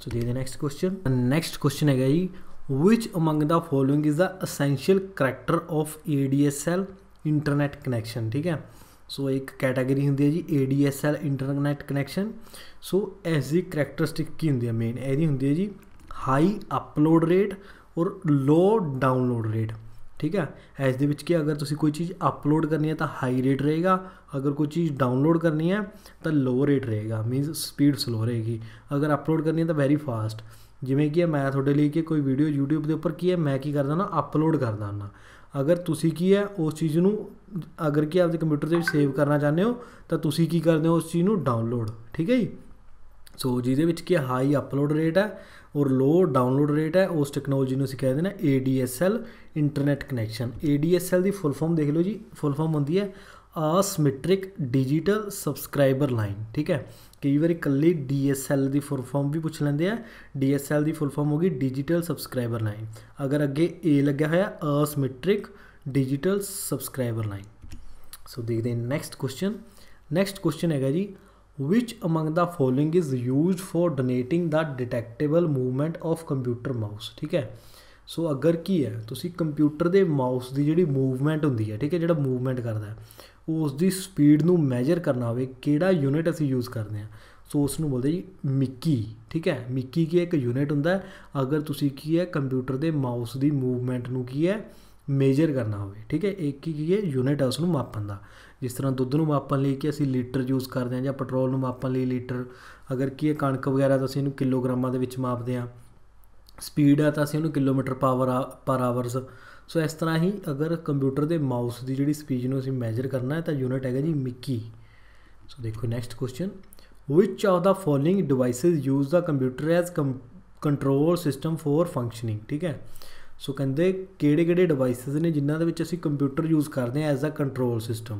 ਸੋ ਦੇ ਦੇ ਨੈਕਸਟ ਕੁਐਸਚਨ ਨੈਕਸਟ ਕੁਐਸਚਨ ਹੈਗਾ ਜੀ which among the following is the essential character of ADSL internet connection ਠੀਕ ਹੈ ਸੋ ਇੱਕ ਕੈਟਾਗਰੀ ਹੁੰਦੀ ਹੈ ਜੀ ਏਡੀਐਸਐਲ ਇੰਟਰਨੈਟ ਕਨੈਕਸ਼ਨ ਸੋ ਐਸੀ ਕੈਰੈਕਟਰਿਸਟਿਕ ਕੀ ਹੁੰਦੀ ਹੈ ਮੇਨ ਇਹਦੀ ਹੁੰਦੀ ਹੈ ਜੀ ਹਾਈ ਅਪਲੋਡ ਰੇਟ ਔਰ ਲੋ ਡਾਊਨਲੋਡ ਰੇਟ ਠੀਕ ਹੈ ਐਸ ਦੇ ਵਿੱਚ ਕਿ ਅਗਰ ਤੁਸੀਂ ਕੋਈ ਚੀਜ਼ ਅਪਲੋਡ ਕਰਨੀ ਹੈ ਤਾਂ ਹਾਈ ਰੇਟ ਰਹੇਗਾ ਅਗਰ ਕੋਈ ਚੀਜ਼ ਡਾਊਨਲੋਡ ਕਰਨੀ ਹੈ ਤਾਂ ਲੋ ਰੇਟ ਰਹੇਗਾ ਮੀਨਸ ਸਪੀਡ ਸਲੋ ਰਹੇਗੀ ਅਗਰ ਅਪਲੋਡ ਕਰਨੀ ਹੈ ਤਾਂ ਵੈਰੀ ਫਾਸਟ ਜਿਵੇਂ ਕਿ ਮੈਂ ਤੁਹਾਡੇ ਲਈ ਕਿ ਕੋਈ ਵੀਡੀਓ YouTube ਦੇ ਉੱਪਰ ਕੀ ਹੈ ਮੈਂ ਕੀ ਕਰਦਾ ਨਾ ਅਪਲੋਡ ਕਰਦਾ ਹਾਂ ਅਗਰ ਤੁਸੀਂ ਕੀ ਹੈ ਉਸ ਚੀਜ਼ ਨੂੰ ਅਗਰ ਕਿ ਆਪਦੇ ਕੰਪਿਊਟਰ ਦੇ ਵਿੱਚ ਸੇਵ ਕਰਨਾ ਚਾਹੁੰਦੇ ਹੋ ਤਾਂ ਤੁਸੀਂ ਕੀ ਕਰਦੇ ਹੋ ਉਸ ਚੀਜ਼ ਨੂੰ ਡਾਊਨਲੋਡ ਠੀਕ ਹੈ ਜੀ ਸੋ ਜਿਹਦੇ ਵਿੱਚ ਕੀ ਹਾਈ ਅਪਲੋਡ ਰੇਟ ਹੈ ਔਰ ਲੋ ਡਾਊਨਲੋਡ ਰੇਟ ਹੈ ਉਸ ਟੈਕਨੋਲੋਜੀ ਨੂੰ ਅਸੀਂ ਕਹਿੰਦੇ ਨੇ ADSL ਇੰਟਰਨੈਟ ਕਨੈਕਸ਼ਨ ADSL ਦੀ ਫੁੱਲ ਫਾਰਮ ਦੇਖ ਲਓ ਜੀ ਫੁੱਲ ਫਾਰਮ ਹੁੰਦੀ ਹੈ ਅਸਮੈਟ੍ਰਿਕ ਡਿਜੀਟਲ ਸਬਸਕ੍ਰਾਈਬਰ ਲਾਈਨ ਠੀਕ ਹੈ ਕਈ ਵਾਰੀ ਕੱਲੀ DSL ਦੀ ਫੁੱਲ ਫਾਰਮ ਵੀ ਪੁੱਛ ਲੈਂਦੇ ਆ DSL ਦੀ ਫੁੱਲ ਫਾਰਮ ਹੋਗੀ ਡਿਜੀਟਲ ਸਬਸਕ੍ਰਾਈਬਰ ਲਾਈਨ ਅਗਰ ਅੱਗੇ A ਲੱਗਿਆ ਹੋਇਆ asymmetric digital subscriber line so ਦੇਖਦੇ ਨੈਕਸਟ ਕੁਐਸਚਨ ਨੈਕਸਟ ਕੁਐਸਚਨ ਹੈਗਾ ਜੀ Which among the following is used for donating the detectable movement of computer mouse ਠੀਕ ਹੈ ਸੋ ਅਗਰ ਕੀ ਹੈ ਤੁਸੀਂ ਕੰਪਿਊਟਰ ਦੇ ਮਾਊਸ ਦੀ ਜਿਹੜੀ ਮੂਵਮੈਂਟ ਹੁੰਦੀ ਹੈ ਠੀਕ ਹੈ ਜਿਹੜਾ ਮੂਵਮੈਂਟ ਕਰਦਾ ਹੈ ਉਸ ਦੀ ਸਪੀਡ ਨੂੰ ਮੈਜ਼ਰ ਕਰਨਾ ਹੋਵੇ ਕਿਹੜਾ ਯੂਨਿਟ ਅਸੀਂ ਯੂਜ਼ ਕਰਦੇ ਹਾਂ ਸੋ ਉਸ ਨੂੰ ਬੋਲਦੇ ਜੀ ਮਿੱਕੀ ਠੀਕ ਹੈ ਮਿੱਕੀ ਕੀ ਇੱਕ ਯੂਨਿਟ ਹੁੰਦਾ ਹੈ ਅਗਰ ਤੁਸੀਂ ਕੀ ਹੈ ਕੰਪਿਊਟਰ ਦੇ ਮਾਊਸ ਦੀ ਮੂਵਮੈਂਟ ਨੂੰ ਕੀ ਹੈ ਮੇਜਰ ਕਰਨਾ ਹੋਵੇ ਠੀਕ ਹੈ ਇੱਕ ਕੀ ਹੈ ਯੂਨਿਟ ਹੈ ਉਸ ਨੂੰ ਮਾਪਣ ਦਾ ਜਿਸ ਤਰ੍ਹਾਂ ਦੁੱਧ ਨੂੰ ਮਾਪਣ ਲਈ ਕਿ ਅਸੀਂ ਲੀਟਰ ਯੂਜ਼ ਕਰਦੇ ਹਾਂ ਜਾਂ ਪੈਟਰੋਲ ਨੂੰ ਮਾਪਣ ਲਈ ਲੀਟਰ ਅਗਰ ਕੀ ਇਹ ਕਣਕ ਵਗੈਰਾ ਤਾਂ ਅਸੀਂ ਇਹਨੂੰ ਕਿਲੋਗ੍ਰਾਮਾਂ ਦੇ ਵਿੱਚ ਮਾਪਦੇ ਹਾਂ ਸਪੀਡ ਆ ਤਾਂ ਅਸੀਂ ਉਹਨੂੰ kilometre power per hours so ਇਸ ਤਰ੍ਹਾਂ ਹੀ ਅਗਰ ਕੰਪਿਊਟਰ ਦੇ ਮਾਊਸ ਦੀ ਜਿਹੜੀ ਸਪੀਡ ਨੂੰ ਅਸੀਂ ਮੈਜ਼ਰ ਕਰਨਾ ਹੈ ਤਾਂ ਯੂਨਿਟ ਹੈਗਾ ਜੀ ਮਿਕੀ ਸੋ ਦੇਖੋ next question which of the following devices use the computer as control control system for functioning ਠੀਕ ਹੈ ਸੋ ਕਹਿੰਦੇ ਕਿਹੜੇ ਕਿਹੜੇ ਡਿਵਾਈਸਸ ਨੇ ਜਿਨ੍ਹਾਂ ਦੇ ਵਿੱਚ ਅਸੀਂ ਕੰਪਿਊਟਰ ਯੂਜ਼ ਕਰਦੇ ਹਾਂ as a control system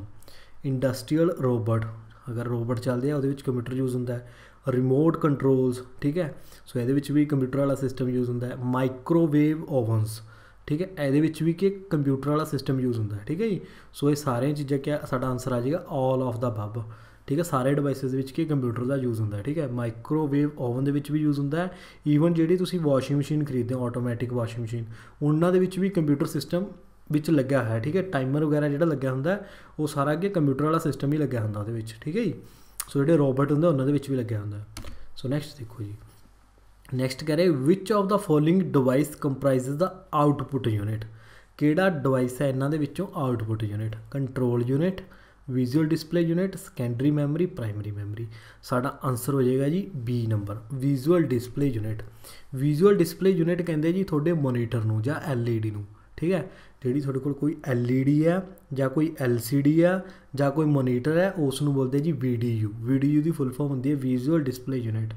industrial robot ਅਗਰ ਰੋਬੋਟ ਚੱਲਦੇ ਆ ਉਹਦੇ ਵਿੱਚ ਕੰਪਿਊਟਰ ਯੂਜ਼ ਹੁੰਦਾ ਹੈ ਰਿਮੋਟ ਕੰਟਰੋਲਸ ਠੀਕ ਹੈ ਸੋ ਇਹਦੇ ਵਿੱਚ ਵੀ ਕੰਪਿਊਟਰ ਵਾਲਾ ਸਿਸਟਮ ਯੂਜ਼ ਹੁੰਦਾ ਹੈ ਮਾਈਕ੍ਰੋਵੇਵ ਓਵਨਸ ਠੀਕ ਹੈ ਇਹਦੇ ਵਿੱਚ ਵੀ ਕਿ ਕੰਪਿਊਟਰ ਵਾਲਾ ਸਿਸਟਮ ਯੂਜ਼ ਹੁੰਦਾ ਹੈ ਠੀਕ ਹੈ ਜੀ ਸੋ ਇਹ ਸਾਰੀਆਂ ਚੀਜ਼ਾਂ ਕਿਆ ਸਾਡਾ ਆਨਸਰ ਆ ਜਾਏਗਾ ਆਲ ਆਫ ਦਾ ਬੱਬ ਠੀਕ ਹੈ ਸਾਰੇ ਡਿਵਾਈਸਸ ਵਿੱਚ ਕਿ ਕੰਪਿਊਟਰ ਦਾ ਯੂਜ਼ ਹੁੰਦਾ ਹੈ ਠੀਕ ਹੈ ਮਾਈਕ੍ਰੋਵੇਵ ਓਵਨ ਦੇ ਵਿੱਚ ਵੀ ਯੂਜ਼ ਹੁੰਦਾ ਹੈ ਈਵਨ ਜਿਹੜੀ ਤੁਸੀਂ ਵਾਸ਼ਿੰਗ ਮਸ਼ੀਨ ਖਰੀਦਦੇ ਹੋ ਆਟੋਮੈਟਿਕ ਵਾਸ਼ਿੰਗ ਮਸ਼ੀਨ ਉਹਨਾਂ ਦੇ ਵਿੱਚ ਵੀ ਕੰਪਿਊਟਰ ਸਿਸਟਮ ਵਿੱਚ ਲੱਗਾ ਹੈ ਠੀਕ ਹੈ ਟਾਈਮਰ ਵਗੈਰਾ ਜਿਹੜਾ ਲੱਗਿਆ ਹੁੰਦਾ ਉਹ ਸਾਰਾ ਅੱਗੇ ਕੰਪਿਊਟਰ ਵਾਲਾ ਸਿਸਟਮ ਹੀ ਲੱਗਿਆ ਹੁੰਦਾ ਉਹਦੇ ਵਿੱਚ ਠੀਕ ਹੈ ਜੀ ਸੋ ਜਿਹੜੇ ਰੋਬੋਟ ਹੁੰਦੇ ਉਹਨਾਂ ਦੇ ਵਿੱਚ ਵੀ ਲੱਗਿਆ ਹੁੰਦਾ ਸੋ ਨੈਕਸਟ ਦੇਖੋ ਜੀ ਨੈਕਸਟ ਕਹ ਰਹੇ which of the following device comprises the output unit ਕਿਹੜਾ ਡਿਵਾਈਸ ਹੈ ਇਹਨਾਂ ਦੇ ਵਿੱਚੋਂ output unit control unit visual display unit secondary memory primary memory ਸਾਡਾ ਆਨਸਰ ਹੋ ਜਾਏਗਾ ਜੀ B number visual display unit visual display unit ਕਹਿੰਦੇ ਜੀ ਤੁਹਾਡੇ ਮੋਨੀਟਰ ਨੂੰ ਜਾਂ ਐਲਈਡੀ ਨੂੰ ਠੀਕ ਹੈ ਜਿਹੜੀ ਤੁਹਾਡੇ ਕੋਲ ਕੋਈ LED ਹੈ ਜਾਂ ਕੋਈ LCD ਹੈ ਜਾਂ ਕੋਈ ਮੋਨੀਟਰ ਹੈ ਉਸ ਨੂੰ ਬੋਲਦੇ ਜੀ VDU VDU ਦੀ ਫੁੱਲ ਫਾਰਮ ਹੁੰਦੀ ਹੈ ਵਿਜ਼ੂਅਲ ਡਿਸਪਲੇ ਯੂਨਿਟ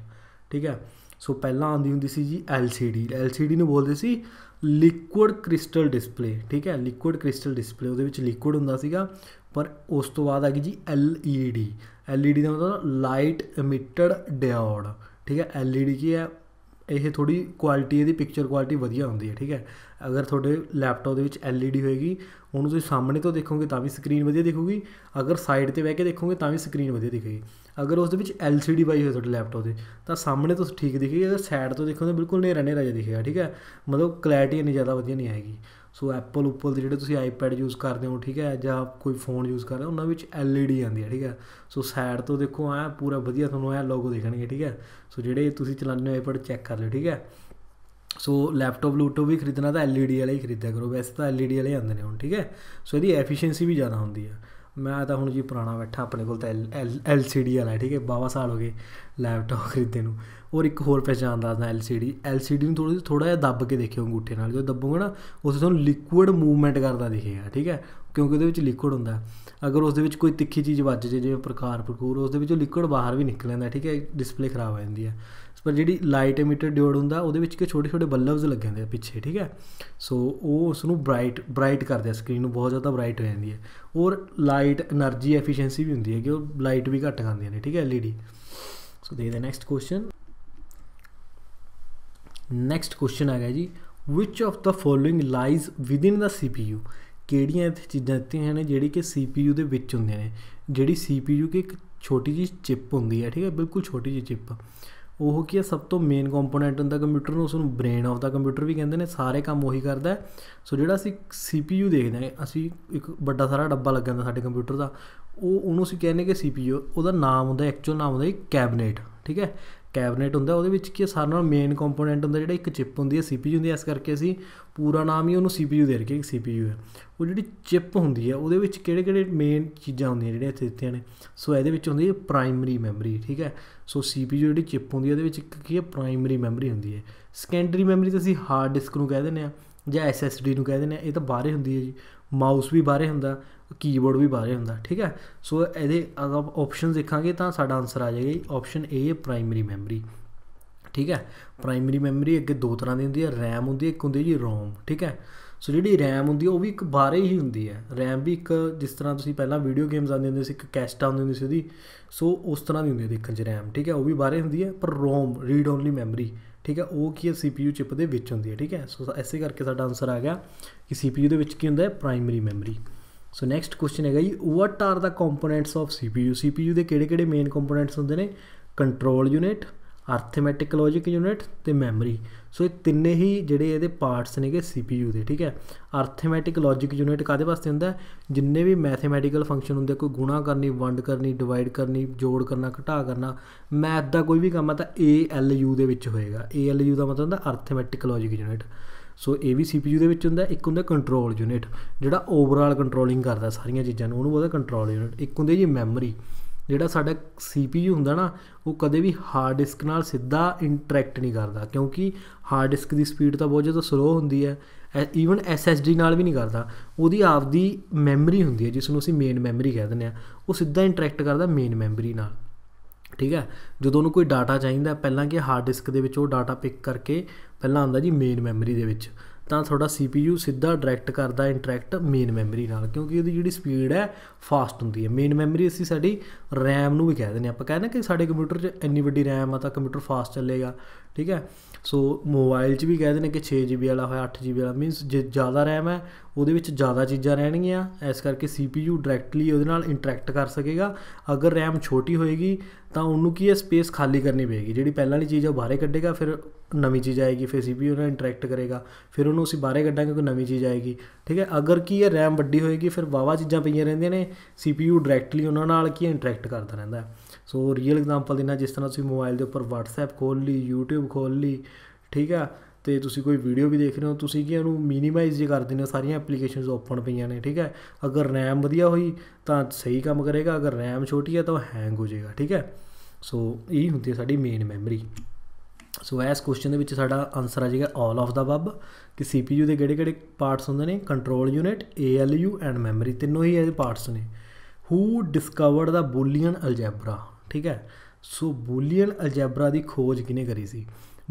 ਠੀਕ ਹੈ ਸੋ ਪਹਿਲਾਂ ਆਉਂਦੀ ਹੁੰਦੀ ਸੀ ਜੀ LCD LCD ਨੂੰ ਬੋਲਦੇ ਸੀ ਲਿਕੁਇਡ ਕ੍ਰਿਸਟਲ ਡਿਸਪਲੇ ਠੀਕ ਹੈ ਲਿਕੁਇਡ ਕ੍ਰਿਸਟਲ ਡਿਸਪਲੇ ਉਹਦੇ ਵਿੱਚ ਲਿਕੁਇਡ ਹੁੰਦਾ ਸੀਗਾ ਪਰ ਉਸ ਤੋਂ ਬਾਅਦ ਆ ਗਈ ਜੀ LED LED ਦਾ ਮਤਲਬ ਲਾਈਟ ਐਮਿਟਡ ਡਾਇਓਡ ਠੀਕ ਹੈ LED ਕੀ ਹੈ ਇਹ ਥੋੜੀ ਕੁਆਲਿਟੀ ਇਹਦੀ ਪਿਕਚਰ ਕੁਆਲਿਟੀ ਵਧੀਆ ਹੁੰਦੀ ਹੈ ਠੀਕ ਹੈ ਅਗਰ ਤੁਹਾਡੇ ਲੈਪਟਾਪ ਦੇ ਵਿੱਚ LED ਹੋਏਗੀ ਉਹਨੂੰ ਤੁਸੀਂ ਸਾਹਮਣੇ ਤੋਂ ਦੇਖੋਗੇ ਤਾਂ ਵੀ ਸਕਰੀਨ ਵਧੀਆ ਦਿਖੂਗੀ ਅਗਰ ਸਾਈਡ ਤੇ ਬਹਿ ਕੇ ਦੇਖੋਗੇ ਤਾਂ ਵੀ ਸਕਰੀਨ ਵਧੀਆ ਦਿਖੇਗੀ ਅਗਰ ਉਸ ਦੇ ਵਿੱਚ LCD ਪਾਈ ਹੋਏ ਤੁਹਾਡੇ ਲੈਪਟਾਪ ਦੇ ਤਾਂ ਸਾਹਮਣੇ ਤੋਂ ਠੀਕ ਦਿਖੇਗੀ ਅਗਰ ਸਾਈਡ ਤੋਂ ਦੇਖੋਗੇ ਬਿਲਕੁਲ ਨੇਰਾ ਨੇਰਾ ਜਿਹਾ ਦਿਖੇਗਾ ਠੀਕ ਹੈ ਮਤਲਬ ਕਲੈਰਿਟੀ ਇੰਨੀ ਜ਼ਿਆਦਾ ਵਧੀਆ ਨਹੀਂ ਆਏਗੀ ਸੋ ਐਪਲ ਉੱਪਰ ਦੇ ਜਿਹੜੇ ਤੁਸੀਂ ਆਈਪੈਡ ਯੂਜ਼ ਕਰਦੇ ਹੋ ਠੀਕ ਹੈ ਜਾਂ ਕੋਈ ਫੋਨ ਯੂਜ਼ ਕਰ ਰਹੇ ਹੋ ਉਹਨਾਂ ਵਿੱਚ ਐਲਈਡੀ ਆਉਂਦੀ ਹੈ ਠੀਕ ਹੈ ਸੋ ਸਾਈਡ ਤੋਂ ਦੇਖੋ ਆ ਪੂਰਾ ਵਧੀਆ ਤੁਹਾਨੂੰ ਇਹ ਲੋਗੋ ਦਿਖਣਗੇ ਠੀਕ ਹੈ ਸੋ ਜਿਹੜੇ ਤੁਸੀਂ ਚਲਾਉਂਦੇ ਹੋ ਆਈਪੈਡ ਚੈੱਕ ਕਰ ਲਿਓ ਠੀਕ ਹੈ ਸੋ ਲੈਪਟਾਪ ਲੂਟੋ ਵੀ ਖਰੀਦਣਾ ਤਾਂ ਐਲਈਡੀ ਵਾਲਾ ਹੀ ਖਰੀਦਿਆ ਕਰੋ ਵੈਸੇ ਤਾਂ ਐਲਈਡੀ ਵਾਲੇ ਆਉਂਦੇ ਨੇ ਹੁਣ ਠੀਕ ਹੈ ਸੋ ਇਹਦੀ ਐਫੀਸ਼ੀਐਂਸੀ ਵੀ ਜ਼ਿਆਦਾ ਹੁੰਦੀ ਹੈ ਮੈਂ ਤਾਂ ਹੁਣ ਜੀ ਪੁਰਾਣਾ ਬੈਠਾ ਆਪਣੇ ਕੋਲ ਤਾਂ ਐਲ ਸੀ ਡੀ ਵਾਲਾ ਠੀਕ ਹੈ ਬਾਵਾ ਸਾਲ ਹੋ ਗਏ ਲੈਪਟਾਪ ਖਰੀਦੇ ਨੂੰ ਔਰ ਇੱਕ ਹੋਰ ਪਹਿਚਾਨ ਦਾ L C D L C D ਨੂੰ ਥੋੜਾ ਥੋੜਾ ਜਿਹਾ ਦੱਬ ਕੇ ਦੇਖਿਓ ਅੰਗੂਠੇ ਨਾਲ ਜੇ ਦੱਬੋਗੇ ਨਾ ਉਸੇ ਤੋਂ ਲਿਕੁਇਡ ਮੂਵਮੈਂਟ ਕਰਦਾ ਦਿਖੇਗਾ ਠੀਕ ਹੈ ਕਿਉਂਕਿ ਉਹਦੇ ਵਿੱਚ ਲਿਕੁਇਡ ਹੁੰਦਾ ਅਗਰ ਉਸ ਦੇ ਵਿੱਚ ਕੋਈ ਤਿੱਖੀ ਚੀਜ਼ ਵੱਜ ਜੇ ਜਿਵੇਂ ਪ੍ਰਕਾਰ ਪ੍ਰਕੂਰ ਉਸ ਦੇ ਵਿੱਚੋਂ ਲਿਕੁਇਡ ਬਾਹਰ ਵੀ ਨਿਕਲ ਜਾਂਦਾ ਠੀਕ ਹੈ ਡਿਸਪਲੇ ਖਰਾਬ ਹੋ ਜਾਂਦੀ ਹੈ ਪਰ ਜਿਹੜੀ ਲਾਈਟ ਐਮਿਟਰ ਡਿਓਡ ਹੁੰਦਾ ਉਹਦੇ ਵਿੱਚ ਕਿ ਛੋਟੇ ਛੋਟੇ ਬੱਲਬਸ ਲੱਗੇ ਹੁੰਦੇ ਆ ਪਿੱਛੇ ਠੀਕ ਹੈ ਸੋ ਉਹ ਉਸ ਨੂੰ ਬ੍ਰਾਈਟ ਬ੍ਰਾਈਟ ਕਰਦੇ ਆ ਸਕਰੀਨ ਨੂੰ ਬਹੁਤ ਜ਼ਿਆਦਾ ਬ੍ਰਾਈਟ ਹੋ ਜਾਂਦੀ ਹੈ ਔਰ ਲਾਈਟ એનર્ਜੀ ਐਫੀਸ਼ੀਐਂਸੀ ਵੀ ਹੁੰਦੀ ਹੈ ਕਿ ਉਹ ਲਾਈਟ ਵੀ ਘੱਟ ਖਾਂਦੀਆਂ ਨੇ ਠੀਕ ਹੈ ਐਲਈਡੀ ਸੋ ਦੇਖਦੇ ਨੈਕਸਟ ਕੁਐਸਚਨ ਨੈਕਸਟ ਕੁਐਸਚਨ ਆ ਗਿਆ ਜੀ which of the following lies within the CPU ਕਿਹੜੀਆਂ ਇੱਥੇ ਚੀਜ਼ਾਂ ਦਿੱਤੀਆਂ ਨੇ ਜਿਹੜੀ ਕਿ CPU ਦੇ ਵਿੱਚ ਹੁੰਦੀਆਂ ਨੇ ਜਿਹੜੀ CPU ਕਿ ਇੱਕ ਛੋਟੀ ਜਿਹੀ ਚਿਪ ਹੁੰਦੀ ਹੈ ਠੀਕ ਹੈ ਬਿਲਕੁਲ ਛੋਟੀ ਜਿਹੀ ਚਿਪ ਉਹ ਕੀ ਹੈ ਸਭ ਤੋਂ ਮੇਨ ਕੰਪੋਨੈਂਟ ਹੁੰਦਾ ਕੰਪਿਊਟਰ ਨੂੰ ਉਸ ਨੂੰ ਬ੍ਰੇਨ ਆਫ ਦਾ ਕੰਪਿਊਟਰ ਵੀ ਕਹਿੰਦੇ ਨੇ ਸਾਰੇ ਕੰਮ ਉਹੀ ਕਰਦਾ ਸੋ ਜਿਹੜਾ ਅਸੀਂ CPU ਦੇਖਦੇ ਆਂ ਅਸੀਂ ਇੱਕ ਵੱਡਾ ਸਾਰਾ ਡੱਬਾ ਲੱਗਿਆ ਹੁੰਦਾ ਸਾਡੇ ਕੰਪਿਊਟਰ ਦਾ ਉਹ ਉਹਨੂੰ ਅਸੀਂ ਕਹਿੰਦੇ ਕਿ CPU ਉਹਦਾ ਨਾਮ ਹੁੰਦਾ ਐਕਚੁਅਲ ਨਾਮ ਹੁੰਦਾ ਕੈਬਨੇਟ ਠੀਕ ਹੈ ਕੈਬਨਿਟ ਹੁੰਦਾ ਉਹਦੇ ਵਿੱਚ ਕੀ ਸਾਰਿਆਂ ਨਾਲ ਮੇਨ ਕੰਪੋਨੈਂਟ ਹੁੰਦਾ ਜਿਹੜਾ ਇੱਕ ਚਿਪ ਹੁੰਦੀ ਹੈ ਸੀਪੀਯੂ ਹੁੰਦੀ ਹੈ ਇਸ ਕਰਕੇ ਅਸੀਂ ਪੂਰਾ ਨਾਮ ਹੀ ਉਹਨੂੰ ਸੀਪੀਯੂ ਦੇ ਰਕੇ ਕਿ ਸੀਪੀਯੂ ਹੈ ਉਹ ਜਿਹੜੀ ਚਿਪ ਹੁੰਦੀ ਹੈ ਉਹਦੇ ਵਿੱਚ ਕਿਹੜੇ ਕਿਹੜੇ ਮੇਨ ਚੀਜ਼ਾਂ ਹੁੰਦੀਆਂ ਜਿਹੜੀਆਂ ਇੱਥੇ ਦਿੱਤੀਆਂ ਨੇ ਸੋ ਇਹਦੇ ਵਿੱਚ ਹੁੰਦੀ ਹੈ ਪ੍ਰਾਇਮਰੀ ਮੈਮਰੀ ਠੀਕ ਹੈ ਸੋ ਸੀਪੀਯੂ ਜਿਹੜੀ ਚਿਪ ਹੁੰਦੀ ਹੈ ਉਹਦੇ ਵਿੱਚ ਇੱਕ ਕੀ ਹੈ ਪ੍ਰਾਇਮਰੀ ਮੈਮਰੀ ਹੁੰਦੀ ਹੈ ਸੈਕੰਡਰੀ ਮੈਮਰੀ ਤਾਂ ਅਸੀਂ ਹਾਰਡ ਡਿਸਕ ਨੂੰ ਕਹਿ ਦਿੰਦੇ ਆ ਜਾਂ ਐਸਐਸਡੀ ਨੂੰ ਕਹਿ ਦਿੰਦੇ ਆ ਇਹ ਤਾਂ ਬਾਹਰੇ ਹੁੰਦੀ ਹੈ ਜੀ ਮਾਊਸ ਵੀ ਬਾਹਰੇ ਹੁੰਦਾ ਕੀਬੋਰਡ ਵੀ ਬਾਹਰੇ ਹੁੰਦਾ ਠੀਕ ਹੈ ਸੋ ਇਹਦੇ ਅਗਰ ਆਪਸ਼ਨ ਦੇਖਾਂਗੇ ਤਾਂ ਸਾਡਾ ਆਨਸਰ ਆ ਜਾਏਗਾ ਆਪਸ਼ਨ A ਪ੍ਰਾਇਮਰੀ ਮੈਮਰੀ ਠੀਕ ਹੈ ਪ੍ਰਾਇਮਰੀ ਮੈਮਰੀ ਅੱਗੇ ਦੋ ਤਰ੍ਹਾਂ ਦੀ ਹੁੰਦੀ ਹੈ RAM ਹੁੰਦੀ ਹੈ ਇੱਕ ਹੁੰਦੀ ਹੈ ਜੀ ROM ਠੀਕ ਹੈ ਸੋ ਜਿਹੜੀ RAM ਹੁੰਦੀ ਹੈ ਉਹ ਵੀ ਇੱਕ ਬਾਰੇ ਹੀ ਹੁੰਦੀ ਹੈ RAM ਵੀ ਇੱਕ ਜਿਸ ਤਰ੍ਹਾਂ ਤੁਸੀਂ ਪਹਿਲਾਂ ਵੀਡੀਓ ਗੇਮਸ ਆਉਂਦੇ ਹੁੰਦੇ ਸੀ ਇੱਕ ਕੈਸਟਾ ਹੁੰਦੀ ਹੁੰਦੀ ਸੀ ਉਹਦੀ ਸੋ ਉਸ ਤਰ੍ਹਾਂ ਦੀ ਹੁੰਦੀ ਹੈ ਦੇਖਣ 'ਚ RAM ਠੀਕ ਹੈ ਉਹ ਵੀ ਬਾਰੇ ਹੁੰਦੀ ਹੈ ਪਰ ROM ਰੀਡ ਓਨਲੀ ਮੈਮਰੀ ਠੀਕ ਹੈ ਉਹ ਕੀ ਹੈ CPU ਚਿਪ ਦੇ ਵਿੱਚ ਹੁੰਦੀ ਹੈ ਠੀਕ ਹੈ ਸੋ ਐਸੇ ਕਰਕੇ ਸਾਡਾ ਆਨਸਰ ਆ ਗਿਆ ਕਿ CPU ਦੇ ਵਿੱਚ ਕੀ ਹੁੰਦਾ ਹੈ primary memory so next question ਹੈਗਾ ਜੀ what are the components of CPU CPU ਦੇ ਕਿਹੜੇ-ਕਿਹੜੇ ਮੇਨ ਕੰਪੋਨੈਂਟਸ ਹੁੰਦੇ ਨੇ control unit arithmetic logic unit ਤੇ ਮੈਮਰੀ ਸੋ ਇਹ ਤਿੰਨੇ ਹੀ ਜਿਹੜੇ ਇਹਦੇ ਪਾਰਟਸ ਨੇਗੇ CPU ਦੇ ਠੀਕ ਹੈ ਅਰਥਮੈਟਿਕ ਲੌਜੀਕ ਯੂਨਿਟ ਕਾਦੇ ਵਾਸਤੇ ਹੁੰਦਾ ਜਿੰਨੇ ਵੀ ਮੈਥਮੈਟਿਕਲ ਫੰਕਸ਼ਨ ਹੁੰਦੇ ਕੋਈ ਗੁਣਾ ਕਰਨੀ ਵੰਡ ਕਰਨੀ ਡਿਵਾਈਡ ਕਰਨੀ ਜੋੜ ਕਰਨਾ ਘਟਾ ਕਰਨਾ ਮੈਥ ਦਾ ਕੋਈ ਵੀ ਕੰਮ ਆ ਤਾਂ ALU ਦੇ ਵਿੱਚ ਹੋਏਗਾ ALU ਦਾ ਮਤਲਬ ਹੁੰਦਾ ਅਰਥਮੈਟਿਕ ਲੌਜੀਕ ਯੂਨਿਟ ਸੋ ਇਹ ਵੀ ਸੀਪੀਯੂ ਦੇ ਵਿੱਚ ਹੁੰਦਾ ਇੱਕ ਹੁੰਦਾ ਕੰਟਰੋਲ ਯੂਨਿਟ ਜਿਹੜਾ ਓਵਰਆਲ ਕੰਟਰੋਲਿੰਗ ਕਰਦਾ ਸਾਰੀਆਂ ਚੀਜ਼ਾਂ ਨੂੰ ਉਹਨੂੰ ਉਹਦਾ ਕੰਟਰੋਲ ਯੂਨਿਟ ਇੱਕ ਹੁੰਦੀ ਜੀ ਮੈਮਰੀ ਜਿਹੜਾ ਸਾਡਾ ਸੀਪੀਯੂ ਹੁੰਦਾ ਨਾ ਉਹ ਕਦੇ ਵੀ ਹਾਰਡ ਡਿਸਕ ਨਾਲ ਸਿੱਧਾ ਇੰਟਰੈਕਟ ਨਹੀਂ ਕਰਦਾ ਕਿਉਂਕਿ ਹਾਰਡ ਡਿਸਕ ਦੀ ਸਪੀਡ ਤਾਂ ਬਹੁਤ ਜ਼ਿਆਦਾ ਸਲੋ ਹੁੰਦੀ ਹੈ ਈਵਨ ਐਸਐਸਡੀ ਨਾਲ ਵੀ ਨਹੀਂ ਕਰਦਾ ਉਹਦੀ ਆਪਦੀ ਮੈਮਰੀ ਹੁੰਦੀ ਹੈ ਜਿਸ ਨੂੰ ਅਸੀਂ ਮੇਨ ਮੈਮਰੀ ਕਹਿ ਦਿੰਦੇ ਆ ਉਹ ਸਿੱਧਾ ਇੰਟਰੈਕਟ ਕਰਦਾ ਮੇਨ ਮੈਮਰੀ ਨਾਲ ਠੀਕ ਹੈ ਜਦੋਂ ਉਹਨੂੰ ਕੋਈ ਡਾਟਾ ਚਾਹੀਦਾ ਪਹਿਲਾਂ ਕਿ ਹਾਰਡ ਡਿਸਕ ਦੇ ਵਿੱਚ ਉਹ ਡਾਟਾ ਪਿਕ ਕਰਕੇ ਪਹਿਲਾਂ ਆਉਂਦਾ ਜੀ ਮੇਨ ਮੈਮਰੀ ਦੇ ਵਿੱਚ ਤਾਂ ਤੁਹਾਡਾ CPU ਸਿੱਧਾ ਡਾਇਰੈਕਟ ਕਰਦਾ ਇੰਟਰੈਕਟ ਮੇਨ ਮੈਮਰੀ ਨਾਲ ਕਿਉਂਕਿ ਇਹਦੀ ਜਿਹੜੀ ਸਪੀਡ ਹੈ ਫਾਸਟ ਹੁੰਦੀ ਹੈ ਮੇਨ ਮੈਮਰੀ ਅਸੀਂ ਸਾਡੀ RAM ਨੂੰ ਵੀ ਕਹਿ ਦਿੰਦੇ ਆਪਾਂ ਕਹਿੰਦੇ ਕਿ ਸਾਡੇ ਕੰਪਿਊਟਰ 'ਚ ਇੰਨੀ ਵੱਡੀ RAM ਆ ਤਾਂ ਕੰਪਿਊਟਰ ਫਾਸਟ ਚੱਲੇਗਾ ਠੀਕ ਹੈ ਸੋ ਮੋਬਾਈਲ 'ਚ ਵੀ ਕਹਿ ਦਿੰਦੇ ਕਿ 6GB ਵਾਲਾ ਹੋਇਆ 8GB ਵਾਲਾ ਮੀਨਸ ਜੇ ਜ਼ਿਆਦਾ RAM ਹੈ ਉਹਦੇ ਵਿੱਚ ਜ਼ਿਆਦਾ ਚੀਜ਼ਾਂ ਰਹਿਣਗੀਆਂ ਇਸ ਕਰਕੇ CPU ਡਾਇਰੈਕਟਲੀ ਉਹਦੇ ਨਾਲ ਇੰਟਰੈਕਟ ਕਰ ਸਕੇਗਾ ਅਗਰ RAM ਛੋਟੀ ਹੋਏਗੀ ਤਾਂ ਉਹਨੂੰ ਕੀ ਹੈ ਸਪੇਸ ਖਾਲੀ ਕਰਨੀ ਪਏਗੀ ਜਿਹੜੀ ਪਹਿਲਾਂ ਵਾਲੀ ਚੀਜ਼ ਉਹ ਬਾਹਰੇ ਕੱਢੇਗਾ ਫਿਰ ਨਵੀਂ ਚੀਜ਼ ਆਏਗੀ ਫਿਰ CPU ਨਾਲ ਇੰਟਰੈਕਟ ਕਰੇਗਾ ਫਿਰ ਉਹਨੂੰ ਅਸੀਂ ਬਾਹਰੇ ਕੱਢਾਂਗੇ ਕੋਈ ਨਵੀਂ ਚੀਜ਼ ਆਏਗੀ ਠੀਕ ਹੈ ਅਗਰ ਕੀ ਹੈ RAM ਵੱਡੀ ਹੋਏਗੀ ਫਿਰ ਵਾਵਾ ਚੀਜ਼ਾਂ ਪਈਆਂ ਰਹਿੰਦੀਆਂ ਨੇ CPU ਡਾਇਰੈਕਟਲੀ ਉਹਨਾਂ ਨਾਲ ਕੀ ਇੰਟਰੈਕਟ ਕਰਦਾ ਰਹਿੰਦਾ ਸੋ ਰੀਅਲ ਐਗਜ਼ਾਮਪਲ ਦਿਨਾ ਜਿਸ ਤਰ੍ਹਾਂ ਤੁਸੀਂ ਮੋਬਾਈਲ ਦੇ ਉੱਪਰ WhatsApp ਖੋਲ ਲਈ YouTube ਖੋਲ ਲਈ ਠੀਕ ਹੈ ਤੇ ਤੁਸੀਂ ਕੋਈ ਵੀਡੀਓ ਵੀ ਦੇਖ ਰਹੇ ਹੋ ਤੁਸੀਂ ਕੀ ਇਹਨੂੰ ਮਿਨੀਮਾਈਜ਼ ਜੇ ਕਰ ਦਿੰਦੇ ਸਾਰੀਆਂ ਐਪਲੀਕੇਸ਼ਨਸ ਓਪਨ ਪਈਆਂ ਨੇ ਠੀਕ ਹੈ ਅਗਰ ਰੈਮ ਵਧੀਆ ਹੋਈ ਤਾਂ ਸਹੀ ਕੰਮ ਕਰੇਗਾ ਅਗਰ ਰੈਮ ਛੋਟੀ ਹੈ ਤਾਂ ਹੈਂਗ ਹੋ ਜਾਏਗਾ ਠੀਕ ਹੈ ਸੋ ਇਹ ਹੁੰਦੀ ਹੈ ਸਾਡੀ ਮੇਨ ਮੈਮਰੀ ਸੋ ਇਸ ਕੁਐਸਚਨ ਦੇ ਵਿੱਚ ਸਾਡਾ ਆਨਸਰ ਆ ਜਾਏਗਾ ਆਲ ਆਫ ਦਾ ਬੱਬ ਕਿ CPU ਦੇ ਕਿਹੜੇ-ਕਿਹੜੇ ਪਾਰਟਸ ਹੁੰਦੇ ਨੇ control unit ALU and memory ਤਿੰਨੋਂ ਹੀ ਇਹਦੇ ਪਾਰਟਸ ਨੇ ਹੂ ਡਿਸਕਵਰਡ ਦਾ ਬੂਲੀਅਨ ਅਲਜੈਬਰਾ ਠੀਕ ਹੈ ਸੋ ਬੂਲੀਅਨ ਅਲਜੈਬਰਾ ਦੀ ਖੋਜ ਕਿਨੇ ਕਰੀ ਸੀ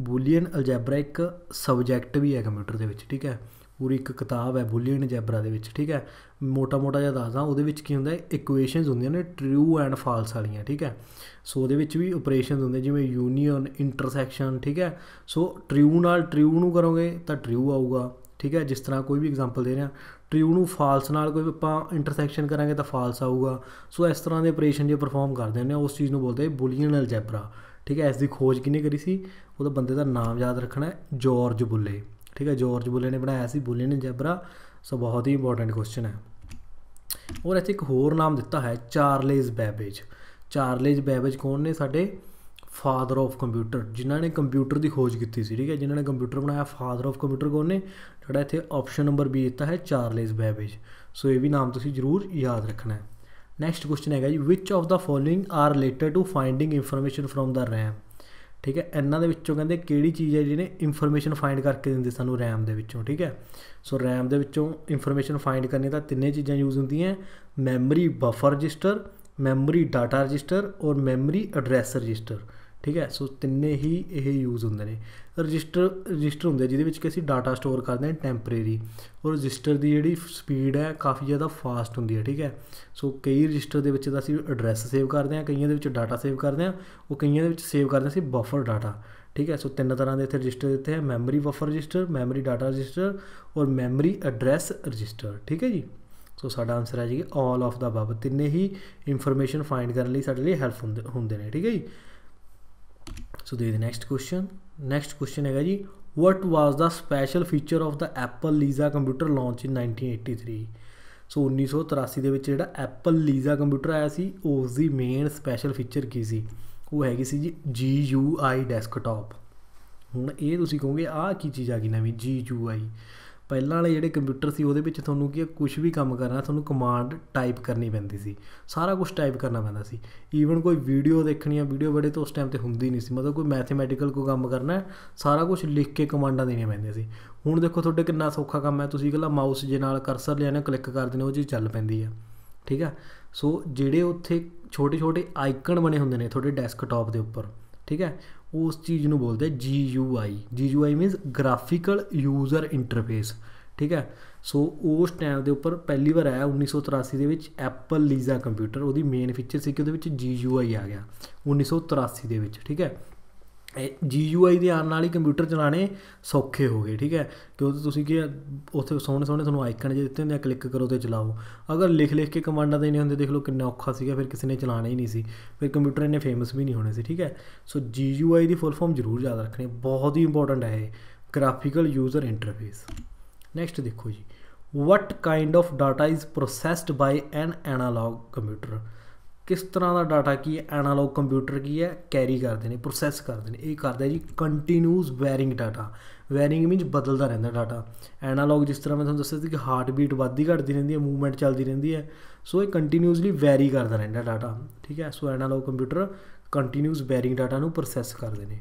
ਬੂਲੀਅਨ ਅਲਜੈਬਰਾ ਇੱਕ ਸਬਜੈਕਟ ਵੀ ਹੈ ਕੰਪਿਊਟਰ ਦੇ ਵਿੱਚ ਠੀਕ ਹੈ ਪੂਰੀ ਇੱਕ ਕਿਤਾਬ ਹੈ ਬੂਲੀਅਨ ਅਲਜੈਬਰਾ ਦੇ ਵਿੱਚ ਠੀਕ ਹੈ ਮੋਟਾ ਮੋਟਾ ਜਿਹਾ ਦੱਸਦਾ ਉਹਦੇ ਵਿੱਚ ਕੀ ਹੁੰਦਾ ਹੈ ਇਕੁਏਸ਼ਨਸ ਹੁੰਦੀਆਂ ਨੇ ਟਰੂ ਐਂਡ ਫਾਲਸ ਵਾਲੀਆਂ ਠੀਕ ਹੈ ਸੋ ਉਹਦੇ ਵਿੱਚ ਵੀ ਆਪਰੇਸ਼ਨਸ ਹੁੰਦੇ ਜਿਵੇਂ ਯੂਨੀਅਨ ਇੰਟਰਸੈਕਸ਼ਨ ਠੀਕ ਹੈ ਸੋ ਟਰੂ ਨਾਲ ਟਰੂ ਨੂੰ ਕਰੋਗੇ ਤਾਂ ਟਰੂ ਆਊਗਾ ਠੀਕ ਹੈ ਜਿਸ ਤਰ੍ਹਾਂ ਕੋਈ ਵੀ ਐਗਜ਼ਾਮਪਲ ਦੇ ਰਿਹਾ ਟਰੂ ਨੂੰ ਫਾਲਸ ਨਾਲ ਕੋਈ ਆਪਾਂ ਇੰਟਰਸੈਕਸ਼ਨ ਕਰਾਂਗੇ ਤਾਂ ਫਾਲਸ ਆਊਗਾ ਸੋ ਇਸ ਤਰ੍ਹਾਂ ਦੇ ਆਪਰੇਸ਼ਨ ਜੇ ਪਰਫਾਰਮ ਕਰਦੇ ਨੇ ਉਸ ਚੀਜ਼ ਨੂੰ ਬੋਲਦੇ ਬੂਲੀਅਨ ਅਲਜੈਬਰਾ ਠੀਕ ਹੈ ਇਸ ਦੀ ਖੋਜ ਕਿਨੇ ਕਰੀ ਸੀ ਉਹਦਾ ਬੰਦੇ ਦਾ ਨਾਮ ਯਾਦ ਰੱਖਣਾ ਹੈ ਜਾਰਜ ਬੁੱਲੇ ਠੀਕ ਹੈ ਜਾਰਜ ਬੁੱਲੇ ਨੇ ਬਣਾਇਆ ਸੀ ਬੁੱਲੇ ਨੇ ਜੈਬਰਾ ਸੋ ਬਹੁਤ ਹੀ ਇੰਪੋਰਟੈਂਟ ਕੁਐਸਚਨ ਹੈ ਔਰ ਇੱਥੇ ਇੱਕ ਹੋਰ ਨਾਮ ਦਿੱਤਾ ਹੈ ਚਾਰਲੇਜ਼ ਬੈਬੇਜ ਚਾਰਲੇਜ਼ ਬੈਬੇਜ ਕੌਣ ਨੇ ਸਾਡੇ ਫਾਦਰ ਆਫ ਕੰਪਿਊਟਰ ਜਿਨ੍ਹਾਂ ਨੇ ਕੰਪਿਊਟਰ ਦੀ ਖੋਜ ਕੀਤੀ ਸੀ ਠੀਕ ਹੈ ਜਿਨ੍ਹਾਂ ਨੇ ਕੰਪਿਊਟਰ ਬਣਾਇਆ ਫਾਦਰ ਆਫ ਕੰਪਿਊਟਰ ਕੌਣ ਨੇ ਜਿਹੜਾ ਇੱਥੇ ਆਪਸ਼ਨ ਨੰਬਰ ਬੀ ਦਿੱਤਾ ਹੈ ਚਾਰਲੇਜ਼ ਬੈਬੇਜ ਸੋ ਇਹ ਵੀ ਨਾਮ ਤੁਸੀਂ ਜ਼ਰੂਰ ਯਾਦ ਰੱਖਣਾ ਹੈ ਨੈਕਸਟ ਕੁਐਸਚਨ ਹੈਗਾ ਜੀ which of the following are related to finding information from the RAM ਠੀਕ ਹੈ ਇਹਨਾਂ ਦੇ ਵਿੱਚੋਂ ਕਹਿੰਦੇ ਕਿਹੜੀ ਚੀਜ਼ ਹੈ ਜਿਹਨੇ ਇਨਫੋਰਮੇਸ਼ਨ ਫਾਈਂਡ ਕਰਕੇ ਦਿੰਦੇ ਸਾਨੂੰ ਰੈਮ ਦੇ ਵਿੱਚੋਂ ਠੀਕ ਹੈ ਸੋ ਰੈਮ ਦੇ ਵਿੱਚੋਂ ਇਨਫੋਰਮੇਸ਼ਨ ਫਾਈਂਡ ਕਰਨੇ ਤਾਂ ਤਿੰਨੇ ਚੀਜ਼ਾਂ ਯੂਜ਼ ਹੁੰਦੀਆਂ memory buffer register memory data register ਔਰ ਮੈਮਰੀ ਐਡਰੈਸ ਰਜਿਸਟਰ ਠੀਕ ਹੈ ਸੋ ਤਿੰਨੇ ਹੀ ਇਹ ਯੂਜ਼ ਹੁੰਦੇ ਨੇ ਰਜਿਸਟਰ ਰਜਿਸਟਰ ਹੁੰਦੇ ਜਿਹਦੇ ਵਿੱਚ ਕਿ ਅਸੀਂ ਡਾਟਾ ਸਟੋਰ ਕਰਦੇ ਹਾਂ ਟੈਂਪਰੇਰੀ ਔਰ ਰਜਿਸਟਰ ਦੀ ਜਿਹੜੀ ਸਪੀਡ ਹੈ ਕਾਫੀ ਜ਼ਿਆਦਾ ਫਾਸਟ ਹੁੰਦੀ ਹੈ ਠੀਕ ਹੈ ਸੋ ਕਈ ਰਜਿਸਟਰ ਦੇ ਵਿੱਚ ਤਾਂ ਅਸੀਂ ਐਡਰੈਸ ਸੇਵ ਕਰਦੇ ਹਾਂ ਕਈਆਂ ਦੇ ਵਿੱਚ ਡਾਟਾ ਸੇਵ ਕਰਦੇ ਹਾਂ ਉਹ ਕਈਆਂ ਦੇ ਵਿੱਚ ਸੇਵ ਕਰਦੇ ਅਸੀਂ ਬਫਰ ਡਾਟਾ ਠੀਕ ਹੈ ਸੋ ਤਿੰਨ ਤਰ੍ਹਾਂ ਦੇ ਇੱਥੇ ਰਜਿਸਟਰ ਦਿੱਤੇ ਹੈ memory buffer register memory data register ਔਰ ਮੈਮਰੀ ਐਡਰੈਸ ਰਜਿਸਟਰ ਠੀਕ ਹੈ ਜੀ ਸੋ ਸਾਡਾ ਆਨਸਰ ਹੈ ਜੀ ਆਲ ਆਫ ਦਾ ਬਬ ਤਿੰਨੇ ਹੀ ਇਨਫੋਰਮੇਸ਼ਨ ਫਾਈਂਡ ਕਰਨ ਲਈ ਸਾਡੇ ਲਈ ਹੈਲਪ ਹੁੰਦੇ ਨੇ ਠੀਕ ਹੈ ਜੀ ਸੋ ਦੇਖਦੇ ਨੈਕਸਟ ਕੁਐਸਚਨ ਨੈਕਸਟ ਕੁਐਸਚਨ ਹੈਗਾ ਜੀ what was the special feature of the Apple Lisa computer launched in 1983 so 1983 ਦੇ ਵਿੱਚ ਜਿਹੜਾ ਐਪਲ ਲੀਜ਼ਾ ਕੰਪਿਊਟਰ ਆਇਆ ਸੀ ਉਸ ਦੀ ਮੇਨ ਸਪੈਸ਼ਲ ਫੀਚਰ ਕੀ ਸੀ ਉਹ ਹੈਗੀ ਸੀ ਜੀ GUI ਡੈਸਕਟਾਪ ਹੁਣ ਇਹ ਤੁਸੀਂ ਕਹੋਗੇ ਆਹ ਕੀ ਚੀਜ਼ ਆ ਗਈ ਨਵੀਂ GUI ਪਹਿਲਾਂ ਵਾਲੇ ਜਿਹੜੇ ਕੰਪਿਊਟਰ ਸੀ ਉਹਦੇ ਵਿੱਚ ਤੁਹਾਨੂੰ ਕੀ ਕੁਝ ਵੀ ਕੰਮ ਕਰਨਾ ਤੁਹਾਨੂੰ ਕਮਾਂਡ ਟਾਈਪ ਕਰਨੀ ਪੈਂਦੀ ਸੀ ਸਾਰਾ ਕੁਝ ਟਾਈਪ ਕਰਨਾ ਪੈਂਦਾ ਸੀ ਈਵਨ ਕੋਈ ਵੀਡੀਓ ਦੇਖਣੀ ਆ ਵੀਡੀਓ ਬੜੇ ਤੋਂ ਉਸ ਟਾਈਮ ਤੇ ਹੁੰਦੀ ਨਹੀਂ ਸੀ ਮਤਲਬ ਕੋਈ ਮੈਥਮੈਟੀਕਲ ਕੋਈ ਕੰਮ ਕਰਨਾ ਸਾਰਾ ਕੁਝ ਲਿਖ ਕੇ ਕਮਾਂਡਾਂ ਦੇਣੀਆਂ ਪੈਂਦੀਆਂ ਸੀ ਹੁਣ ਦੇਖੋ ਤੁਹਾਡੇ ਕਿੰਨਾ ਸੌਖਾ ਕੰਮ ਹੈ ਤੁਸੀਂ ਇਕੱਲਾ ਮਾਊਸ ਜੇ ਨਾਲ ਕਰਸਰ ਲਿਆਣਾ ਕਲਿੱਕ ਕਰ ਦਿੰਦੇ ਹੋ ਜੀ ਚੱਲ ਪੈਂਦੀ ਆ ਠੀਕ ਆ ਸੋ ਜਿਹੜੇ ਉੱਥੇ ਛੋਟੇ ਛੋਟੇ ਆਈਕਨ ਬਣੇ ਹੁੰਦੇ ਨੇ ਤੁਹਾਡੇ ਡੈਸਕਟਾਪ ਦੇ ਉੱਪਰ ਠੀਕ ਹੈ ਉਸ ਚੀਜ਼ ਨੂੰ ਬੋਲਦੇ ਜੀ G U I U I means graphical user interface ਠੀਕ ਹੈ ਸੋ ਉਸ ਟਾਈਮ ਦੇ ਉੱਪਰ ਪਹਿਲੀ ਵਾਰ ਆਇਆ 1983 ਦੇ ਵਿੱਚ ਐਪਲ ਲੀਜ਼ਾ ਕੰਪਿਊਟਰ ਉਹਦੀ ਮੇਨ ਫੀਚਰ ਸੀ ਕਿ ਉਹਦੇ ਵਿੱਚ ਜੀ ਯੂ ਆਈ ਆ ਗਿਆ 1983 ਦੇ ਵਿੱਚ ਠੀਕ ਹੈ ਜੀਯੂਆਈ ਦੇ ਆਉਣ ਨਾਲ ਹੀ ਕੰਪਿਊਟਰ ਚਲਾਣੇ ਸੌਖੇ ਹੋ ਗਏ ਠੀਕ ਹੈ ਕਿਉਂਕਿ ਤੁਸੀਂ ਕੀ ਉੱਥੇ ਸੋਹਣੇ ਸੋਹਣੇ ਤੁਹਾਨੂੰ ਆਈਕਨ ਜੇ ਦਿੱਤੇ ਹੁੰਦੇ ਆ ਕਲਿੱਕ ਕਰੋ ਤੇ ਚਲਾਓ ਅਗਰ ਲਿਖ ਲਿਖ ਕੇ ਕਮਾਂਡਾਂ ਦੇਣੇ ਹੁੰਦੇ ਦੇਖ ਲਓ ਕਿੰਨਾ ਔਖਾ ਸੀਗਾ ਫਿਰ ਕਿਸੇ ਨੇ ਚਲਾਣਾ ਹੀ ਨਹੀਂ ਸੀ ਫਿਰ ਕੰਪਿਊਟਰ ਇੰਨੇ ਫੇਮਸ ਵੀ ਨਹੀਂ ਹੋਣੇ ਸੀ ਠੀਕ ਹੈ ਸੋ ਜੀਯੂਆਈ ਦੀ ਫੁੱਲ ਫਾਰਮ ਜ਼ਰੂਰ ਯਾਦ ਰੱਖਣੀ ਬਹੁਤ ਹੀ ਇੰਪੋਰਟੈਂਟ ਹੈ ਇਹ ਗ੍ਰਾਫੀਕਲ ਯੂਜ਼ਰ ਇੰਟਰਫੇਸ ਨੈਕਸਟ ਦੇਖੋ ਜੀ what kind of data is processed by an analog computer ਕਿਸ ਤਰ੍ਹਾਂ ਦਾ ਡਾਟਾ ਕੀ ਹੈ ਐਨਾਲੌਗ ਕੰਪਿਊਟਰ ਕੀ ਹੈ ਕੈਰੀ ਕਰਦੇ ਨੇ ਪ੍ਰੋਸੈਸ ਕਰਦੇ ਨੇ ਇਹ ਕਰਦਾ ਜੀ continuous varying data varying means ਬਦਲਦਾ ਰਹਿੰਦਾ ਡਾਟਾ ਐਨਾਲੌਗ ਜਿਸ ਤਰ੍ਹਾਂ ਮੈਂ ਤੁਹਾਨੂੰ ਦੱਸਿਆ ਸੀ ਕਿ ਹਾਰਟ ਬੀਟ ਵੱਧਦੀ ਘਟਦੀ ਰਹਿੰਦੀ ਹੈ ਮੂਵਮੈਂਟ ਚੱਲਦੀ ਰਹਿੰਦੀ ਹੈ ਸੋ ਇਹ ਕੰਟੀਨਿਊਸਲੀ ਵੈਰੀ ਕਰਦਾ ਰਹਿੰਦਾ ਡਾਟਾ ਠੀਕ ਹੈ so analog computer continuous varying data ਨੂੰ ਪ੍ਰੋਸੈਸ ਕਰਦੇ ਨੇ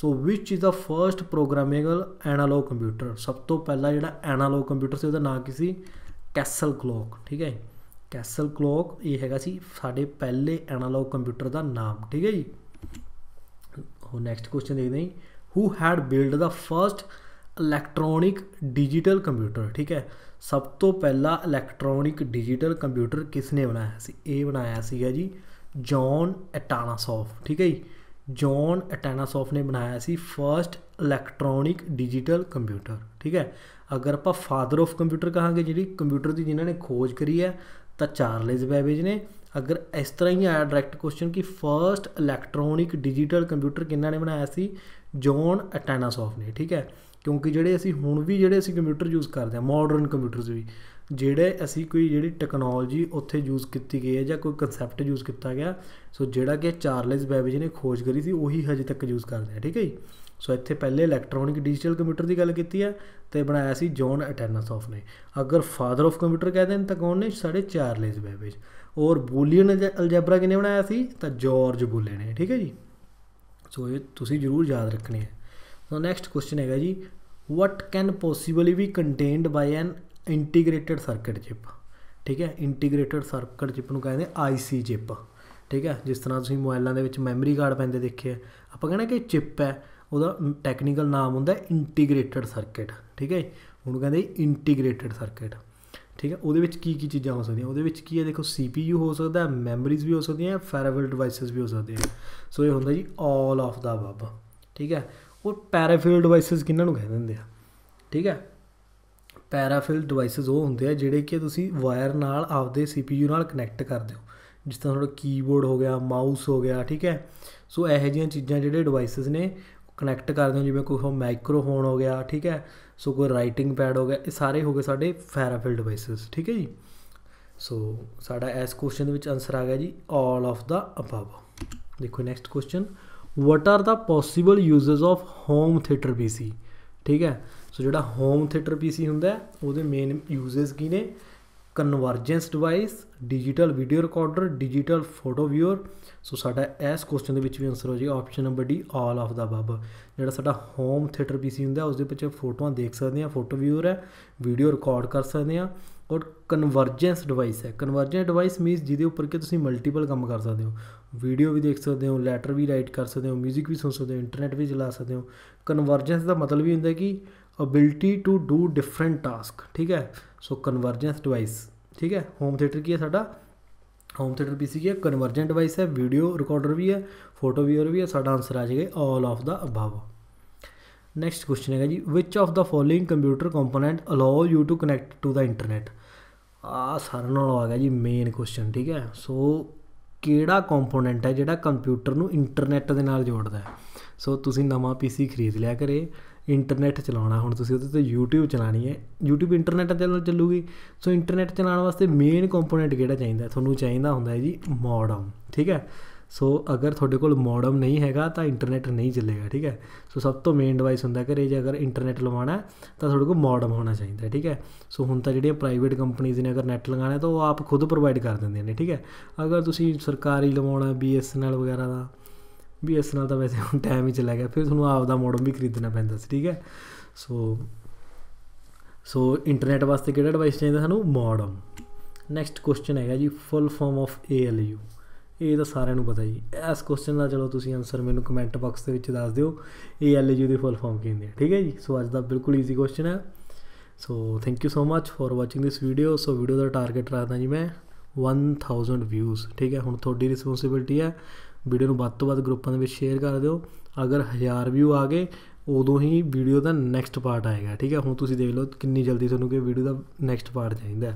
so which is the first programmable analog computer ਸਭ ਤੋਂ ਪਹਿਲਾ ਜਿਹੜਾ ਐਨਾਲੌਗ ਕੰਪਿਊਟਰ ਸੀ ਉਹਦਾ ਨਾਮ ਕੀ ਸੀ ਕੈਸਲ ਕਲੌਕ ਠੀਕ ਹੈ ਕੈਸਲ ਕਲੌਕ ਇਹ ਹੈਗਾ ਸੀ ਸਾਡੇ ਪਹਿਲੇ ਐਨਾਲੌਗ ਕੰਪਿਊਟਰ ਦਾ ਨਾਮ ਠੀਕ ਹੈ ਜੀ ਹੋ ਨੈਕਸਟ ਕੁਐਸਚਨ ਦੇਖਦੇ ਹਾਂ who had build the first electronic digital computer ਠੀਕ ਹੈ ਸਭ ਤੋਂ ਪਹਿਲਾ ਇਲੈਕਟ੍ਰੋਨਿਕ ਡਿਜੀਟਲ ਕੰਪਿਊਟਰ ਕਿਸ ਨੇ ਬਣਾਇਆ ਸੀ ਇਹ ਬਣਾਇਆ ਸੀਗਾ ਜੀ ਜੌਨ ਐਟਾਨਾਸੋਫ ਠੀਕ ਹੈ ਜੀ ਜੌਨ ਐਟਾਨਾਸੋਫ ਨੇ ਬਣਾਇਆ ਸੀ ਫਰਸਟ ਇਲੈਕਟ੍ਰੋਨਿਕ ਡਿਜੀਟਲ ਕੰਪਿਊਟਰ ਠੀਕ ਹੈ ਅਗਰ ਆਪਾਂ ਫਾਦਰ ਆਫ ਕੰਪਿਊਟਰ ਕਹਾਂਗੇ ਜਿਹੜੀ ਕੰਪਿਊਟਰ ਦੀ ਜਿਨ੍ਹਾਂ ਨੇ ਖੋਜ ਕਰੀ ਹੈ ਤਾਂ ਚਾਰਲਸ ਬੈਬੇਜ ਨੇ ਅਗਰ ਇਸ ਤਰ੍ਹਾਂ ਹੀ ਆਇਆ ਡਾਇਰੈਕਟ ਕੁਐਸਚਨ ਕਿ ਫਰਸਟ ਇਲੈਕਟ੍ਰੋਨਿਕ ਡਿਜੀਟਲ ਕੰਪਿਊਟਰ ਕਿੰਨਾ ਨੇ ਬਣਾਇਆ ਸੀ ਜੌਨ ਅਟਾਨਾਸੋਫ ਨੇ ਠੀਕ ਹੈ ਕਿਉਂਕਿ ਜਿਹੜੇ ਅਸੀਂ ਹੁਣ ਵੀ ਜਿਹੜੇ ਅਸੀਂ ਕੰਪਿਊਟਰ ਯੂਜ਼ ਕਰਦੇ ਆ ਮਾਡਰਨ ਕੰਪਿਊਟਰਸ ਵੀ ਜਿਹੜੇ ਅਸੀਂ ਕੋਈ ਜਿਹੜੀ ਟੈਕਨੋਲੋਜੀ ਉੱਥੇ ਯੂਜ਼ ਕੀਤੀ ਗਈ ਹੈ ਜਾਂ ਕੋਈ ਕਨਸੈਪਟ ਯੂਜ਼ ਕੀਤਾ ਗਿਆ ਸੋ ਜਿਹੜਾ ਕਿ ਚਾਰਲਸ ਬੈਬੇਜ ਨੇ ਖੋਜ ਕਰੀ ਸੀ ਉਹੀ ਹਜੇ ਤੱਕ ਯੂਜ਼ ਕਰਦੇ ਆ ਠੀਕ ਹੈ ਜੀ ਸੋ ਇੱਥੇ ਪਹਿਲੇ ਇਲੈਕਟ੍ਰੋਨਿਕ ਡਿਜੀਟਲ ਕੰਪਿਊਟਰ ਦੀ ਗੱਲ ਕੀਤੀ ਹੈ ਤੇ ਬਣਾਇਆ ਸੀ ਜੌਨ ਅਟੈਨਸੋਫ ਨੇ ਅਗਰ ਫਾਦਰ ਆਫ ਕੰਪਿਊਟਰ ਕਹਦੇ ਨੇ ਤਾਂ ਕੌਣ ਨੇ 4.5 ਲੇਜ਼ ਬੈਬੇਜ ਔਰ ਬੂਲੀਅਨ ਅਲਜੈਬਰਾ ਕਿਨੇ ਬਣਾਇਆ ਸੀ ਤਾਂ ਜਾਰਜ ਬੂਲੇ ਨੇ ਠੀਕ ਹੈ ਜੀ ਸੋ ਇਹ ਤੁਸੀਂ ਜ਼ਰੂਰ ਯਾਦ ਰੱਖਣੇ ਹੈ ਸੋ ਨੈਕਸਟ ਕੁਐਸਚਨ ਹੈਗਾ ਜੀ what can possibly be contained by an integrated circuit chip ਠੀਕ ਹੈ ਇੰਟੀਗ੍ਰੇਟਡ ਸਰਕਟ ਚਿਪ ਨੂੰ ਕਹਿੰਦੇ ਆਈਸੀ ਚਿਪ ਠੀਕ ਹੈ ਜਿਸ ਤਰ੍ਹਾਂ ਤੁਸੀਂ ਮੋਬਾਈਲਾਂ ਦੇ ਵਿੱਚ ਮੈਮਰੀ ਕਾਰਡ ਪੈਂਦੇ ਦੇਖਿਆ ਆਪਾਂ ਕਹਿੰਦੇ ਕਿ ਚਿਪ ਹੈ ਉਹਦਾ ਟੈਕਨੀਕਲ ਨਾਮ ਹੁੰਦਾ ਇੰਟੀਗ੍ਰੇਟਿਡ ਸਰਕਟ ਠੀਕ ਹੈ ਉਹਨੂੰ ਕਹਿੰਦੇ ਇੰਟੀਗ੍ਰੇਟਿਡ ਸਰਕਟ ਠੀਕ ਹੈ ਉਹਦੇ ਵਿੱਚ ਕੀ ਕੀ ਚੀਜ਼ਾਂ ਹੋ ਸਕਦੀਆਂ ਉਹਦੇ ਵਿੱਚ ਕੀ ਹੈ ਦੇਖੋ CPU ਹੋ ਸਕਦਾ ਹੈ ਮੈਮਰੀਜ਼ ਵੀ ਹੋ ਸਕਦੀਆਂ ਫੈਰਵਲ ਡਿਵਾਈਸਸ ਵੀ ਹੋ ਸਕਦੇ ਆ ਸੋ ਇਹ ਹੁੰਦਾ ਜੀ ਆਲ ਆਫ ਦਾ ਬੱਬ ਠੀਕ ਹੈ ਉਹ ਪੈਰਾਫਿਲ ਡਿਵਾਈਸਸ ਕਿਹਨਾਂ ਨੂੰ ਕਹਿੰਦੇ ਹੁੰਦੇ ਆ ਠੀਕ ਹੈ ਪੈਰਾਫਿਲ ਡਿਵਾਈਸਸ ਉਹ ਹੁੰਦੇ ਆ ਜਿਹੜੇ ਕਿ ਤੁਸੀਂ ਵਾਇਰ ਨਾਲ ਆਪਦੇ CPU ਨਾਲ ਕਨੈਕਟ ਕਰਦੇ ਹੋ ਜਿਸ ਤਰ੍ਹਾਂ ਤੁਹਾਡਾ ਕੀਬੋਰਡ ਹੋ ਗਿਆ ਮਾਊਸ ਹੋ ਗਿਆ ਠੀਕ ਹੈ ਸੋ ਇਹੋ ਜਿਹੀਆਂ ਚੀਜ਼ਾਂ ਜਿਹੜੇ ਡਿਵਾਈਸਸ ਨੇ ਕਨੈਕਟ ਕਰਦੇ ਹਾਂ ਜਿਵੇਂ ਕੋਈ ਹੋ ਮਾਈਕਰੋਫੋਨ ਹੋ ਗਿਆ ਠੀਕ ਹੈ ਸੋ ਕੋਈ ਰਾਈਟਿੰਗ ਪੈਡ ਹੋ ਗਿਆ ਇਹ ਸਾਰੇ ਹੋ ਗਏ ਸਾਡੇ ਫੈਰਾਫਿਲ ਡਿਵਾਈਸਸ ਠੀਕ ਹੈ ਜੀ ਸੋ ਸਾਡਾ ਇਸ ਕੁਐਸਚਨ ਦੇ ਵਿੱਚ ਆਨਸਰ ਆ ਗਿਆ ਜੀ 올 ਆਫ ਦਾ ਅਬਵ ਦੇਖੋ next question what are the possible uses of home theatre PC ਠੀਕ ਹੈ ਸੋ ਜਿਹੜਾ ਹੋਮ ਥੀਏਟਰ ਪੀਸੀ ਹੁੰਦਾ ਉਹਦੇ ਮੇਨ ਯੂਜ਼ਸ ਕੀ ਨੇ convergence device digital video recorder digital photo viewer so ਸਾਡਾ ਇਸ ਕੁਐਸਚਨ ਦੇ ਵਿੱਚ ਵੀ ਆਨਸਰ ਹੋ ਜੇ option number D all of the above ਜਿਹੜਾ ਸਾਡਾ ਹੋਮ ਥੀਏਟਰ ਪੀਸੀ ਹੁੰਦਾ ਉਸ ਦੇ ਵਿੱਚ ਫੋਟੋਆਂ ਦੇਖ ਸਕਦੇ ਆ ਫੋਟੋ ਵਿਊਅਰ ਹੈ ਵੀਡੀਓ ਰਿਕਾਰਡ ਕਰ ਸਕਦੇ ਆ ਔਰ ਕਨਵਰਜੈਂਸ ਡਿਵਾਈਸ ਹੈ ਕਨਵਰਜੈਂਸ ਡਿਵਾਈਸ ਮੀਨਸ ਜਿਹਦੇ ਉੱਪਰ ਕਿ ਤੁਸੀਂ ਮਲਟੀਪਲ ਕੰਮ ਕਰ ਸਕਦੇ ਹੋ ਵੀਡੀਓ ਵੀ ਦੇਖ ਸਕਦੇ ਹੋ ਲੈਟਰ ਵੀ ਰਾਈਟ ਕਰ ਸਕਦੇ ਹੋ 뮤직 ਵੀ ਸੁਣ ਸਕਦੇ ਹੋ ਇੰਟਰਨੈਟ ਵੀ ਚਲਾ ਸਕਦੇ ਹੋ ਕਨਵਰਜੈਂਸ ਦਾ ਮਤਲਬ ਵੀ ਹੁੰਦਾ ਕਿ ability to do different task ਠੀਕ ਹੈ ਸੋ ਕਨਵਰਜੈਂਸ ਡਿਵਾਈਸ ਠੀਕ ਹੈ ਹੋਮ ਥੀਏਟਰ ਕੀ ਹੈ ਸਾਡਾ ਹੋਮ ਥੀਏਟਰ ਪੀਸੀ ਕੀ ਹੈ ਕਨਵਰਜੈਂਟ ਡਿਵਾਈਸ ਹੈ ਵੀਡੀਓ ਰਿਕਾਰਡਰ ਵੀ ਹੈ ਫੋਟੋ ਵੀਅਰ ਵੀ ਹੈ ਸਾਡਾ ਆਨਸਰ ਆ ਜਾਏਗਾ all of the above next question ਹੈਗਾ ਜੀ which of the following computer component allow you to connect to the internet ਆ ਸਾਰਿਆਂ ਨਾਲ ਆ ਗਿਆ ਜੀ ਮੇਨ ਕੁਐਸਚਨ ਠੀਕ ਹੈ ਸੋ ਕਿਹੜਾ ਕੰਪੋਨੈਂਟ ਹੈ ਜਿਹੜਾ ਕੰਪਿਊਟਰ ਨੂੰ ਇੰਟਰਨੈਟ ਦੇ ਨਾਲ ਜੋੜਦਾ ਹੈ ਸੋ ਤੁਸੀਂ ਨਵਾਂ ਪੀਸੀ ਖਰੀਦ ਲਿਆ ਕਰੇ ਇੰਟਰਨੈਟ ਚਲਾਉਣਾ ਹੁਣ ਤੁਸੀਂ ਉਹਦੇ ਤੇ YouTube ਚਲਾਣੀ ਹੈ YouTube ਇੰਟਰਨੈਟ ਦੇ ਨਾਲ ਚੱਲੂਗੀ ਸੋ ਇੰਟਰਨੈਟ ਚਲਾਉਣ ਵਾਸਤੇ ਮੇਨ ਕੰਪੋਨੈਂਟ ਕਿਹੜਾ ਚਾਹੀਦਾ ਤੁਹਾਨੂੰ ਚਾਹੀਦਾ ਹੁੰਦਾ ਹੈ ਜੀ ਮੋਡਮ ਠੀਕ ਹੈ ਸੋ ਅਗਰ ਤੁਹਾਡੇ ਕੋਲ ਮੋਡਮ ਨਹੀਂ ਹੈਗਾ ਤਾਂ ਇੰਟਰਨੈਟ ਨਹੀਂ ਚੱਲੇਗਾ ਠੀਕ ਹੈ ਸੋ ਸਭ ਤੋਂ ਮੇਨ ਡਿਵਾਈਸ ਹੁੰਦਾ ਘਰੇ ਜੇ ਅਗਰ ਇੰਟਰਨੈਟ ਲਵਾਉਣਾ ਤਾਂ ਤੁਹਾਡੇ ਕੋਲ ਮੋਡਮ ਹੋਣਾ ਚਾਹੀਦਾ ਠੀਕ ਹੈ ਸੋ ਹੁਣ ਤਾਂ ਜਿਹੜੀਆਂ ਪ੍ਰਾਈਵੇਟ ਕੰਪਨੀਆਂ ਨੇ ਅਗਰ ਨੈਟ ਲਗਾਉਣਾ ਤਾਂ ਉਹ ਆਪ ਖੁਦ ਪ੍ਰੋਵਾਈਡ ਕਰ ਦਿੰਦੀਆਂ ਨੇ ਠੀਕ ਹੈ ਅਗਰ ਤੁਸੀਂ ਸਰਕਾਰੀ ਲਵਾਉਣਾ BSNL ਵਗੈਰਾ ਦਾ BSNL ਤਾਂ ਵੈਸੇ ਹੁਣ ਟਾਈਮ ਹੀ ਚਲਾ ਗਿਆ ਫਿਰ ਤੁਹਾਨੂੰ ਆਪ ਦਾ ਮੋਡਮ ਵੀ ਖਰੀਦਣਾ ਪੈਂਦਾ ਸੀ ਠੀਕ ਹੈ ਸੋ ਸੋ ਇੰਟਰਨੈਟ ਵਾਸਤੇ ਕਿਹੜਾ ਡਿਵਾਈਸ ਚਾਹੀਦਾ ਸਾਨੂੰ ਮੋਡਮ ਨੈਕਸਟ ਕੁਐਸਚਨ ਹੈਗਾ ਜੀ ਫੁੱਲ ਫਾਰਮ ਆਫ ALU ਇਹ ਤਾਂ ਸਾਰਿਆਂ ਨੂੰ ਪਤਾ ਜੀ ਇਸ ਕੁਐਸਚਨ ਦਾ ਚਲੋ ਤੁਸੀਂ ਆਨਸਰ ਮੈਨੂੰ ਕਮੈਂਟ ਬਾਕਸ ਦੇ ਵਿੱਚ ਦੱਸ ਦਿਓ ਇਹ ਐਲਯੂ ਦੀ ਫੁੱਲ ਫਾਰਮ ਕੀ ਹੁੰਦੀ ਹੈ ਠੀਕ ਹੈ ਜੀ ਸੋ ਅੱਜ ਦਾ ਬਿਲਕੁਲ ਈਜ਼ੀ ਕੁਐਸਚਨ ਹੈ so thank you so much for watching this video so video ਦਾ ਟਾਰਗੇਟ ਰੱਖਦਾ ਜੀ ਮੈਂ 1000 ਵਿਊਜ਼ ਠੀਕ ਹੈ ਹੁਣ ਤੁਹਾਡੀ ਰਿਸਪੌਂਸਿਬਿਲਟੀ ਹੈ ਵੀਡੀਓ ਨੂੰ ਵੱਧ ਤੋਂ ਵੱਧ ਗਰੁੱਪਾਂ ਦੇ ਵਿੱਚ ਸ਼ੇਅਰ ਕਰ ਦਿਓ ਅਗਰ 1000 ਵਿਊ ਆ ਗਏ ਉਦੋਂ ਹੀ ਵੀਡੀਓ ਦਾ ਨੈਕਸਟ ਪਾਰਟ ਆਏਗਾ ਠੀਕ ਹੈ ਹੁਣ ਤੁਸੀਂ ਦੇਖ ਲਓ ਕਿੰਨੀ ਜਲਦੀ ਤੁਹਾਨੂੰ ਕਿ ਵੀਡੀਓ ਦਾ ਨੈਕਸਟ ਪਾਰਟ ਚਾਹੀਦਾ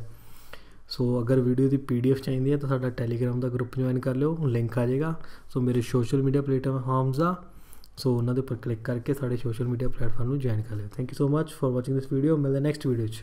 ਸੋ ਅਗਰ ਵੀਡੀਓ ਦੀ ਪੀਡੀਐਫ ਚਾਹੀਦੀ ਹੈ ਤਾਂ ਸਾਡਾ ਟੈਲੀਗ੍ਰਾਮ ਦਾ ਗਰੁੱਪ ਜੁਆਇਨ ਕਰ ਲਿਓ ਲਿੰਕ ਆ ਜਾਏਗਾ ਸੋ ਮੇਰੇ ਸੋਸ਼ਲ ਮੀਡੀਆ ਪਲੇਟਫਾਰਮਸ ਆ ਸੋ ਉਹਨਾਂ ਦੇ ਉੱਪਰ ਕਲਿੱਕ ਕਰਕੇ ਸਾਡੇ ਸੋਸ਼ਲ ਮੀਡੀਆ ਪਲੇਟਫਾਰਮ ਨੂੰ ਜੁਆਇਨ ਕਰ ਲਿਓ thank you so much for watching this video ਮਿਲਦੇ ਨੈਕਸਟ ਵੀਡੀਓ 'ਚ